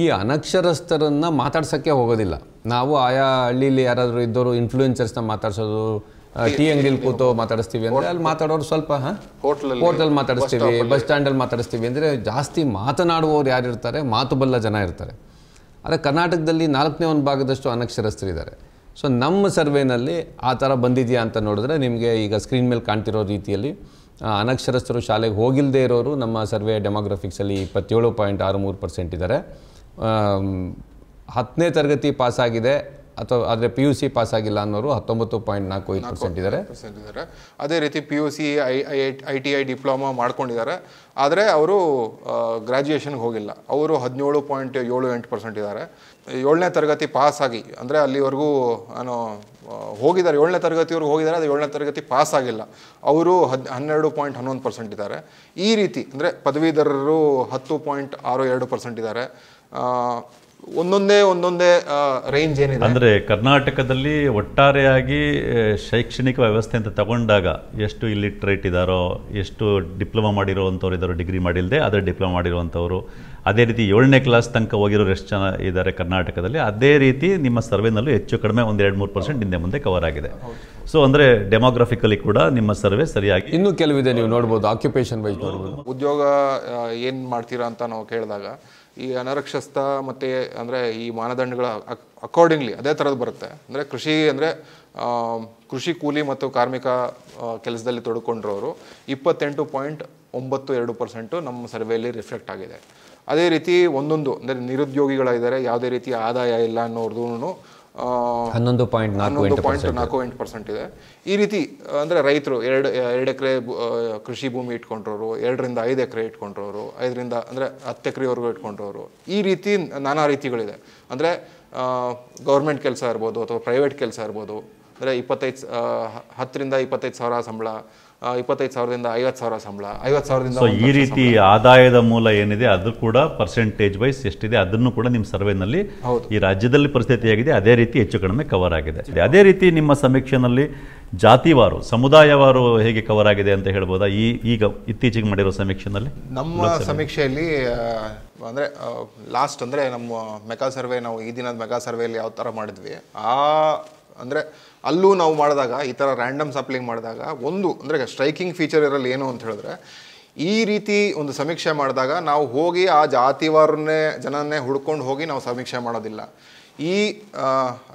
ಈ ಅನಕ್ಷರಸ್ಥರನ್ನ ಮಾತಾಡ್ಸೋಕ್ಕೆ ಹೋಗೋದಿಲ್ಲ ನಾವು ಆಯಾ ಹಳ್ಳಿಲಿ ಯಾರಾದರೂ ಇದ್ದವರು ಇನ್ಫ್ಲೂಯೆನ್ಸರ್ಸ್ನ ಮಾತಾಡ್ಸೋದು ಟಿ ಅಂಗಡಿಲಿ ಕೂತು ಮಾತಾಡಿಸ್ತೀವಿ ಅಂದರೆ ಅಲ್ಲಿ ಮಾತಾಡೋರು ಸ್ವಲ್ಪ ಹೋಟ್ಲಲ್ಲಿ ಮಾತಾಡಿಸ್ತೀವಿ ಬಸ್ ಸ್ಟ್ಯಾಂಡಲ್ಲಿ ಮಾತಾಡಿಸ್ತೀವಿ ಅಂದರೆ ಜಾಸ್ತಿ ಮಾತನಾಡುವವರು ಯಾರಿರ್ತಾರೆ ಮಾತು ಬಲ್ಲ ಜನ ಇರ್ತಾರೆ ಆದರೆ ಕರ್ನಾಟಕದಲ್ಲಿ ನಾಲ್ಕನೇ ಒಂದು ಭಾಗದಷ್ಟು ಅನಕ್ಷರಸ್ಥರು ಇದ್ದಾರೆ ಸೊ ನಮ್ಮ ಸರ್ವೇನಲ್ಲಿ ಆ ಥರ ಬಂದಿದೆಯಾ ಅಂತ ನೋಡಿದ್ರೆ ನಿಮಗೆ ಈಗ ಸ್ಕ್ರೀನ್ ಮೇಲೆ ಕಾಣ್ತಿರೋ ರೀತಿಯಲ್ಲಿ ಅನಕ್ಷರಸ್ಥರು ಶಾಲೆಗೆ ಹೋಗಿಲ್ಲದೆ ಇರೋರು ನಮ್ಮ ಸರ್ವೆ ಡೆಮೋಗ್ರಫಿಕ್ಸಲ್ಲಿ ಇಪ್ಪತ್ತೇಳು ಪಾಯಿಂಟ್ ಆರು ಮೂರು ಪರ್ಸೆಂಟ್ ಇದ್ದಾರೆ ಹತ್ತನೇ ತರಗತಿ ಪಾಸಾಗಿದೆ ಅಥವಾ ಆದರೆ ಪಿ ಯು ಸಿ ಪಾಸ್ ಆಗಿಲ್ಲ ಅನ್ನೋರು ಹತ್ತೊಂಬತ್ತು ಪಾಯಿಂಟ್ ನಾಲ್ಕು ಐದು ಪರ್ಸೆಂಟ್ ಇದ್ದಾರೆ ಅದೇ ರೀತಿ P U C I I I T I diploma ಮಾಡ್ಕೊಂಡಿದ್ದಾರೆ ಆದರೆ ಅವರು ಗ್ರ್ಯಾಜುಯೇಷನ್ಗೆ ಹೋಗಿಲ್ಲ ಅವರು ಹದಿನೇಳು ಪಾಯಿಂಟ್ ಏಳು ಎಂಟು ಪರ್ಸೆಂಟ್ ಇದ್ದಾರೆ ಏಳನೇ ತರಗತಿ ಪಾಸ್ ಆಗಿ ಅಂದರೆ ಅಲ್ಲಿವರೆಗೂ ನಾನು ಹೋಗಿದ್ದಾರೆ ಏಳನೇ ತರಗತಿಯವರು ಹೋಗಿದ್ದಾರೆ ಅದು ಏಳನೇ ತರಗತಿ ಪಾಸ್ ಆಗಿಲ್ಲ ಅವರು ಹದ್ ಹನ್ನೆರಡು ಪಾಯಿಂಟ್ ಹನ್ನೊಂದು ಪರ್ಸೆಂಟ್ ಇದ್ದಾರೆ ಈ ರೀತಿ ಅಂದರೆ ಪದವೀಧರರು ಹತ್ತು ಪಾಯಿಂಟ್ ಆರು ಎರಡು ಪರ್ಸೆಂಟ್ ಇದ್ದಾರೆ ಒಂದೊಂದೇ ಒಂದೊಂದೇ ರೇಂಜ್ ಏನಿದೆ ಅಂದರೆ ಕರ್ನಾಟಕದಲ್ಲಿ ಒಟ್ಟಾರೆಯಾಗಿ ಶೈಕ್ಷಣಿಕ ವ್ಯವಸ್ಥೆ ಅಂತ ತಗೊಂಡಾಗ ಎಷ್ಟು ಇಲ್ಲಿಟ್ರೇಟ್ ಇದ್ದಾರೋ ಎಷ್ಟು ಡಿಪ್ಲೊಮಾ ಮಾಡಿರೋವಂಥವ್ರು ಇದ್ದಾರೋ ಡಿಗ್ರಿ ಮಾಡಿಲ್ಲದೆ ಅದರ ಡಿಪ್ಲೊಮಾ ಮಾಡಿರುವಂಥವ್ರು ಅದೇ ರೀತಿ ಏಳನೇ ಕ್ಲಾಸ್ ತನಕ ಹೋಗಿರೋರು ಎಷ್ಟು ಜನ ಇದ್ದಾರೆ ಕರ್ನಾಟಕದಲ್ಲಿ ಅದೇ ರೀತಿ ನಿಮ್ಮ ಸರ್ವೆನಲ್ಲೂ ಹೆಚ್ಚು ಕಡಿಮೆ ಒಂದು ಎರಡು ಮೂರು ಪರ್ಸೆಂಟ್ ಹಿಂದೆ ಮುಂದೆ ಕವರ್ ಆಗಿದೆ ಸೊ ಅಂದರೆ ಡೆಮೋಗ್ರಫಿಕಲಿ ಕೂಡ ನಿಮ್ಮ ಸರ್ವೆ ಸರಿಯಾಗಿ ಇನ್ನೂ ಕೆಲವಿದೆ ನೀವು ನೋಡ್ಬೋದು ಆಕ್ಯುಪೇಷನ್ ವೈಸ್ ನೋಡ್ಬೋದು ಉದ್ಯೋಗ ಏನು ಮಾಡ್ತೀರಾ ಅಂತ ನಾವು ಕೇಳಿದಾಗ ಈ ಅನರಕ್ಷಸ್ಥ ಮತ್ತು ಅಂದರೆ ಈ ಮಾನದಂಡಗಳ ಅಕಾರ್ಡಿಂಗ್ಲಿ ಅದೇ ಥರದ್ದು ಬರುತ್ತೆ ಅಂದರೆ ಕೃಷಿ ಅಂದರೆ ಕೃಷಿ ಕೂಲಿ ಮತ್ತು ಕಾರ್ಮಿಕ ಕೆಲಸದಲ್ಲಿ ತೊಡ್ಕೊಂಡಿರೋರು ಇಪ್ಪತ್ತೆಂಟು ಪಾಯಿಂಟ್ ಒಂಬತ್ತು ಎರಡು ಪರ್ಸೆಂಟು ನಮ್ಮ ಸರ್ವೆಯಲ್ಲಿ ರಿಫ್ಲೆಕ್ಟ್ ಆಗಿದೆ ಅದೇ ರೀತಿ ಒಂದೊಂದು ಅಂದರೆ ನಿರುದ್ಯೋಗಿಗಳಿದ್ದಾರೆ ಯಾವುದೇ ರೀತಿಯ ಆದಾಯ ಇಲ್ಲ ಅನ್ನೋರ್ದು ಹನ್ನೊಂದು ಪಾಯಿಂಟ್ ಎಂಟು ಪಾಯಿಂಟ್ ನಾಲ್ಕು ಎಂಟು ಪರ್ಸೆಂಟ್ ಇದೆ ಈ ರೀತಿ ಅಂದರೆ ರೈತರು ಎರಡು ಎರಡು ಎಕರೆ ಕೃಷಿ ಭೂಮಿ ಇಟ್ಕೊಂಡ್ರವರು ಎರಡರಿಂದ ಐದು ಎಕರೆ ಇಟ್ಕೊಂಡ್ರವರು ಐದರಿಂದ ಅಂದರೆ ಹತ್ತು ಎಕರೆವರೆಗೂ ಇಟ್ಕೊಂಡ್ರವರು ಈ ರೀತಿ ನಾನಾ ರೀತಿಗಳಿದೆ ಅಂದರೆ ಗೌರ್ಮೆಂಟ್ ಕೆಲಸ ಇರ್ಬೋದು ಅಥವಾ ಪ್ರೈವೇಟ್ ಕೆಲಸ ಇರ್ಬೋದು ಅಂದರೆ ಇಪ್ಪತ್ತೈದು ಹತ್ತರಿಂದ ಇಪ್ಪತ್ತೈದು ಸಾವಿರ ಸಂಬಳ ಇಪ್ಪತ್ತೈದು ಸಾವಿರದಿಂದ ಐವತ್ತು ಸಾವಿರ ಸಂಬಳ ಐವತ್ತು ಸಾವಿರದಿಂದ ಈ ರೀತಿ ಆದಾಯದ ಮೂಲ ಏನಿದೆ ಅದು ಕೂಡ ಪರ್ಸೆಂಟೇಜ್ ವೈಸ್ ಎಷ್ಟಿದೆ ಅದನ್ನು ಕೂಡ ನಿಮ್ಮ ಸರ್ವೆನಲ್ಲಿ ಈ ರಾಜ್ಯದಲ್ಲಿ ಪರಿಸ್ಥಿತಿಯಾಗಿದೆ ಅದೇ ರೀತಿ ಹೆಚ್ಚು ಕಡಿಮೆ ಕವರ್ ಆಗಿದೆ ಅದೇ ರೀತಿ ನಿಮ್ಮ ಸಮೀಕ್ಷೆನಲ್ಲಿ ಜಾತಿವಾರು ಸಮುದಾಯವಾರು ಹೇಗೆ ಕವರ್ ಆಗಿದೆ ಅಂತ ಹೇಳ್ಬೋದಾ ಈ ಈಗ ಇತ್ತೀಚೆಗೆ ಮಾಡಿರೋ ಸಮೀಕ್ಷೆನಲ್ಲಿ ನಮ್ಮ ಸಮೀಕ್ಷೆಯಲ್ಲಿ ಅಂದರೆ ಲಾಸ್ಟ್ ಅಂದರೆ ನಮ್ಮ ಮೆಗಾ ಸರ್ವೆ ನಾವು ಈ ದಿನದ ಮೆಗಾ ಸರ್ವೆಯಲ್ಲಿ ಯಾವ ಥರ ಮಾಡಿದ್ವಿ ಆ ಅಂದರೆ ಅಲ್ಲೂ ನಾವು ಮಾಡಿದಾಗ ಈ ಥರ ರ್ಯಾಂಡಮ್ ಸಪ್ಲಿಂಗ್ ಮಾಡಿದಾಗ ಒಂದು ಅಂದರೆ ಸ್ಟ್ರೈಕಿಂಗ್ ಫೀಚರ್ ಇರಲ್ಲ ಏನು ಅಂತ ಹೇಳಿದ್ರೆ ಈ ರೀತಿ ಒಂದು ಸಮೀಕ್ಷೆ ಮಾಡಿದಾಗ ನಾವು ಹೋಗಿ ಆ ಜಾತಿವಾರನ್ನೇ ಜನನೇ ಹುಡ್ಕೊಂಡು ಹೋಗಿ ನಾವು ಸಮೀಕ್ಷೆ ಮಾಡೋದಿಲ್ಲ ಈ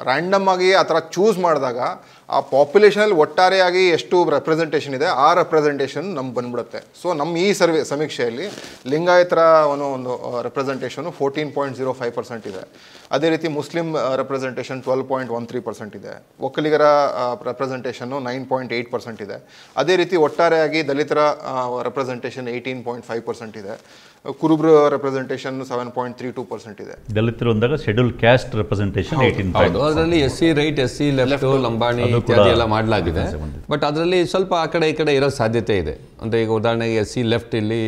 ರ್ಯಾಂಡಮ್ ಆಗಿ ಆ ಥರ ಚೂಸ್ ಮಾಡಿದಾಗ ಆ ಪಾಪ್ಯುಲೇಷನಲ್ಲಿ ಒಟ್ಟಾರೆಯಾಗಿ ಎಷ್ಟು ರೆಪ್ರೆಸೆಂಟೇಷನ್ ಇದೆ ಆ ರೆಪ್ರೆಸೆಂಟೇಷನ್ ನಮ್ಗೆ ಬಂದ್ಬಿಡುತ್ತೆ ಸೊ ನಮ್ಮ ಈ ಸರ್ವೆ ಸಮೀಕ್ಷೆಯಲ್ಲಿ ಲಿಂಗಾಯತರ ಒಂದು ಒಂದು representation fourteen point zero five percent ಇದೆ ಅದೇ ರೀತಿ Muslim representation twelve point one three percent ಇದೆ ಒಕ್ಕಲಿಗರ representation nine point eight percent ಇದೆ ಅದೇ ರೀತಿ ಒಟ್ಟಾರೆಯಾಗಿ ದಲಿತರ representation eighteen point five percent ಇದೆ ಕುರುಬ್ರ representation seven point three two percent ಇದೆ ದಲಿತರು ಅಂದಾಗ ಶೆಡ್ಯೂಲ್ ಕ್ಯಾಸ್ಟ್ ರೆಪ್ರೆಸೆಂಟೇಷನ್ ಏಯ್ಟೀನ್ ಅದರಲ್ಲಿ S C right S C left Lambani ಇತ್ಯಾದಿ ಎಲ್ಲ ಮಾಡಲಾಗಿದೆ ಬಟ್ ಅದರಲ್ಲಿ ಸ್ವಲ್ಪ ಆ ಕಡೆ ಈ ಕಡೆ ಇರೋ ಸಾಧ್ಯತೆ ಇದೆ ಅಂದರೆ ಈಗ ಉದಾಹರಣೆಗೆ ಎಸ್ ಸಿ ಲೆಫ್ಟ್ ಇಲ್ಲಿ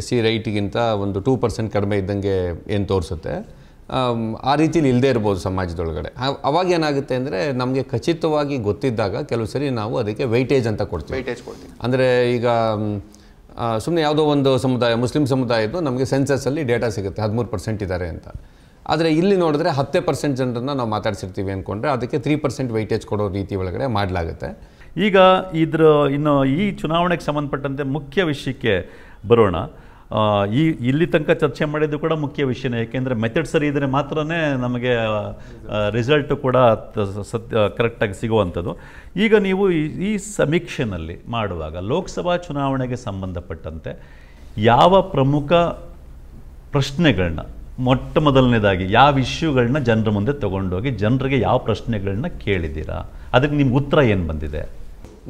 ಎಸ್ ಸಿ ರೈಟ್ಗಿಂತ ಒಂದು ಟೂ ಪರ್ಸೆಂಟ್ ಕಡಿಮೆ ಇದ್ದಂಗೆ ಏನು ತೋರಿಸುತ್ತೆ ಆ ರೀತಿಲಿ ಇಲ್ಲದೆ ಇರ್ಬೋದು ಸಮಾಜದೊಳಗಡೆ ಅವಾಗ ಏನಾಗುತ್ತೆ ಅಂದರೆ ನಮಗೆ ಖಚಿತವಾಗಿ ಗೊತ್ತಿದ್ದಾಗ ಕೆಲವು ಸರಿ ನಾವು ಅದಕ್ಕೆ ವೈಟೇಜ್ ಅಂತ ಕೊಡ್ತೀವಿ ವೈಟೇಜ್ ಕೊಡ್ತೀವಿ ಅಂದರೆ ಈಗ ಸುಮ್ಮನೆ ಯಾವುದೋ ಒಂದು ಸಮುದಾಯ ಮುಸ್ಲಿಂ ಸಮುದಾಯದ್ದು ನಮಗೆ ಸೆನ್ಸಸ್ಸಲ್ಲಿ ಡೇಟಾ ಸಿಗುತ್ತೆ ಹದಿಮೂರು ಪರ್ಸೆಂಟ್ ಇದ್ದಾರೆ ಅಂತ ಆದರೆ ಇಲ್ಲಿ ನೋಡಿದ್ರೆ ಹತ್ತೇ ಪರ್ಸೆಂಟ್ ಜನರನ್ನು ನಾವು ಮಾತಾಡ್ಸಿರ್ತೀವಿ ಅಂದ್ಕೊಂಡ್ರೆ ಅದಕ್ಕೆ ತ್ರೀ ಪರ್ಸೆಂಟ್ ವೈಟೇಜ್ ಕೊಡೋ ರೀತಿ ಒಳಗಡೆ ಮಾಡಲಾಗುತ್ತೆ ಈಗ ಇದ್ರ ಇನ್ನು ಈ ಚುನಾವಣೆಗೆ ಸಂಬಂಧಪಟ್ಟಂತೆ ಮುಖ್ಯ ವಿಷಯಕ್ಕೆ ಬರೋಣ ಈ ಇಲ್ಲಿ ತನಕ ಚರ್ಚೆ ಮಾಡಿದ್ದು ಕೂಡ ಮುಖ್ಯ ವಿಷಯನೇ ಏಕೆಂದರೆ ಮೆಥಡ್ ಸರಿ ಇದ್ದರೆ ಮಾತ್ರ ನಮಗೆ ರಿಸಲ್ಟು ಕೂಡ ಸತ್ಯ ಕರೆಕ್ಟಾಗಿ ಸಿಗುವಂಥದ್ದು ಈಗ ನೀವು ಈ ಸಮೀಕ್ಷೆನಲ್ಲಿ ಮಾಡುವಾಗ ಲೋಕಸಭಾ ಚುನಾವಣೆಗೆ ಸಂಬಂಧಪಟ್ಟಂತೆ ಯಾವ ಪ್ರಮುಖ ಪ್ರಶ್ನೆಗಳನ್ನ ಮೊಟ್ಟ ಮೊದಲನೇದಾಗಿ ಯಾವ ಇಶ್ಯೂಗಳನ್ನ ಜನರ ಮುಂದೆ ತೊಗೊಂಡೋಗಿ ಜನರಿಗೆ ಯಾವ ಪ್ರಶ್ನೆಗಳನ್ನ ಕೇಳಿದ್ದೀರಾ ಅದಕ್ಕೆ ನಿಮ್ಮ ಉತ್ತರ ಏನು ಬಂದಿದೆ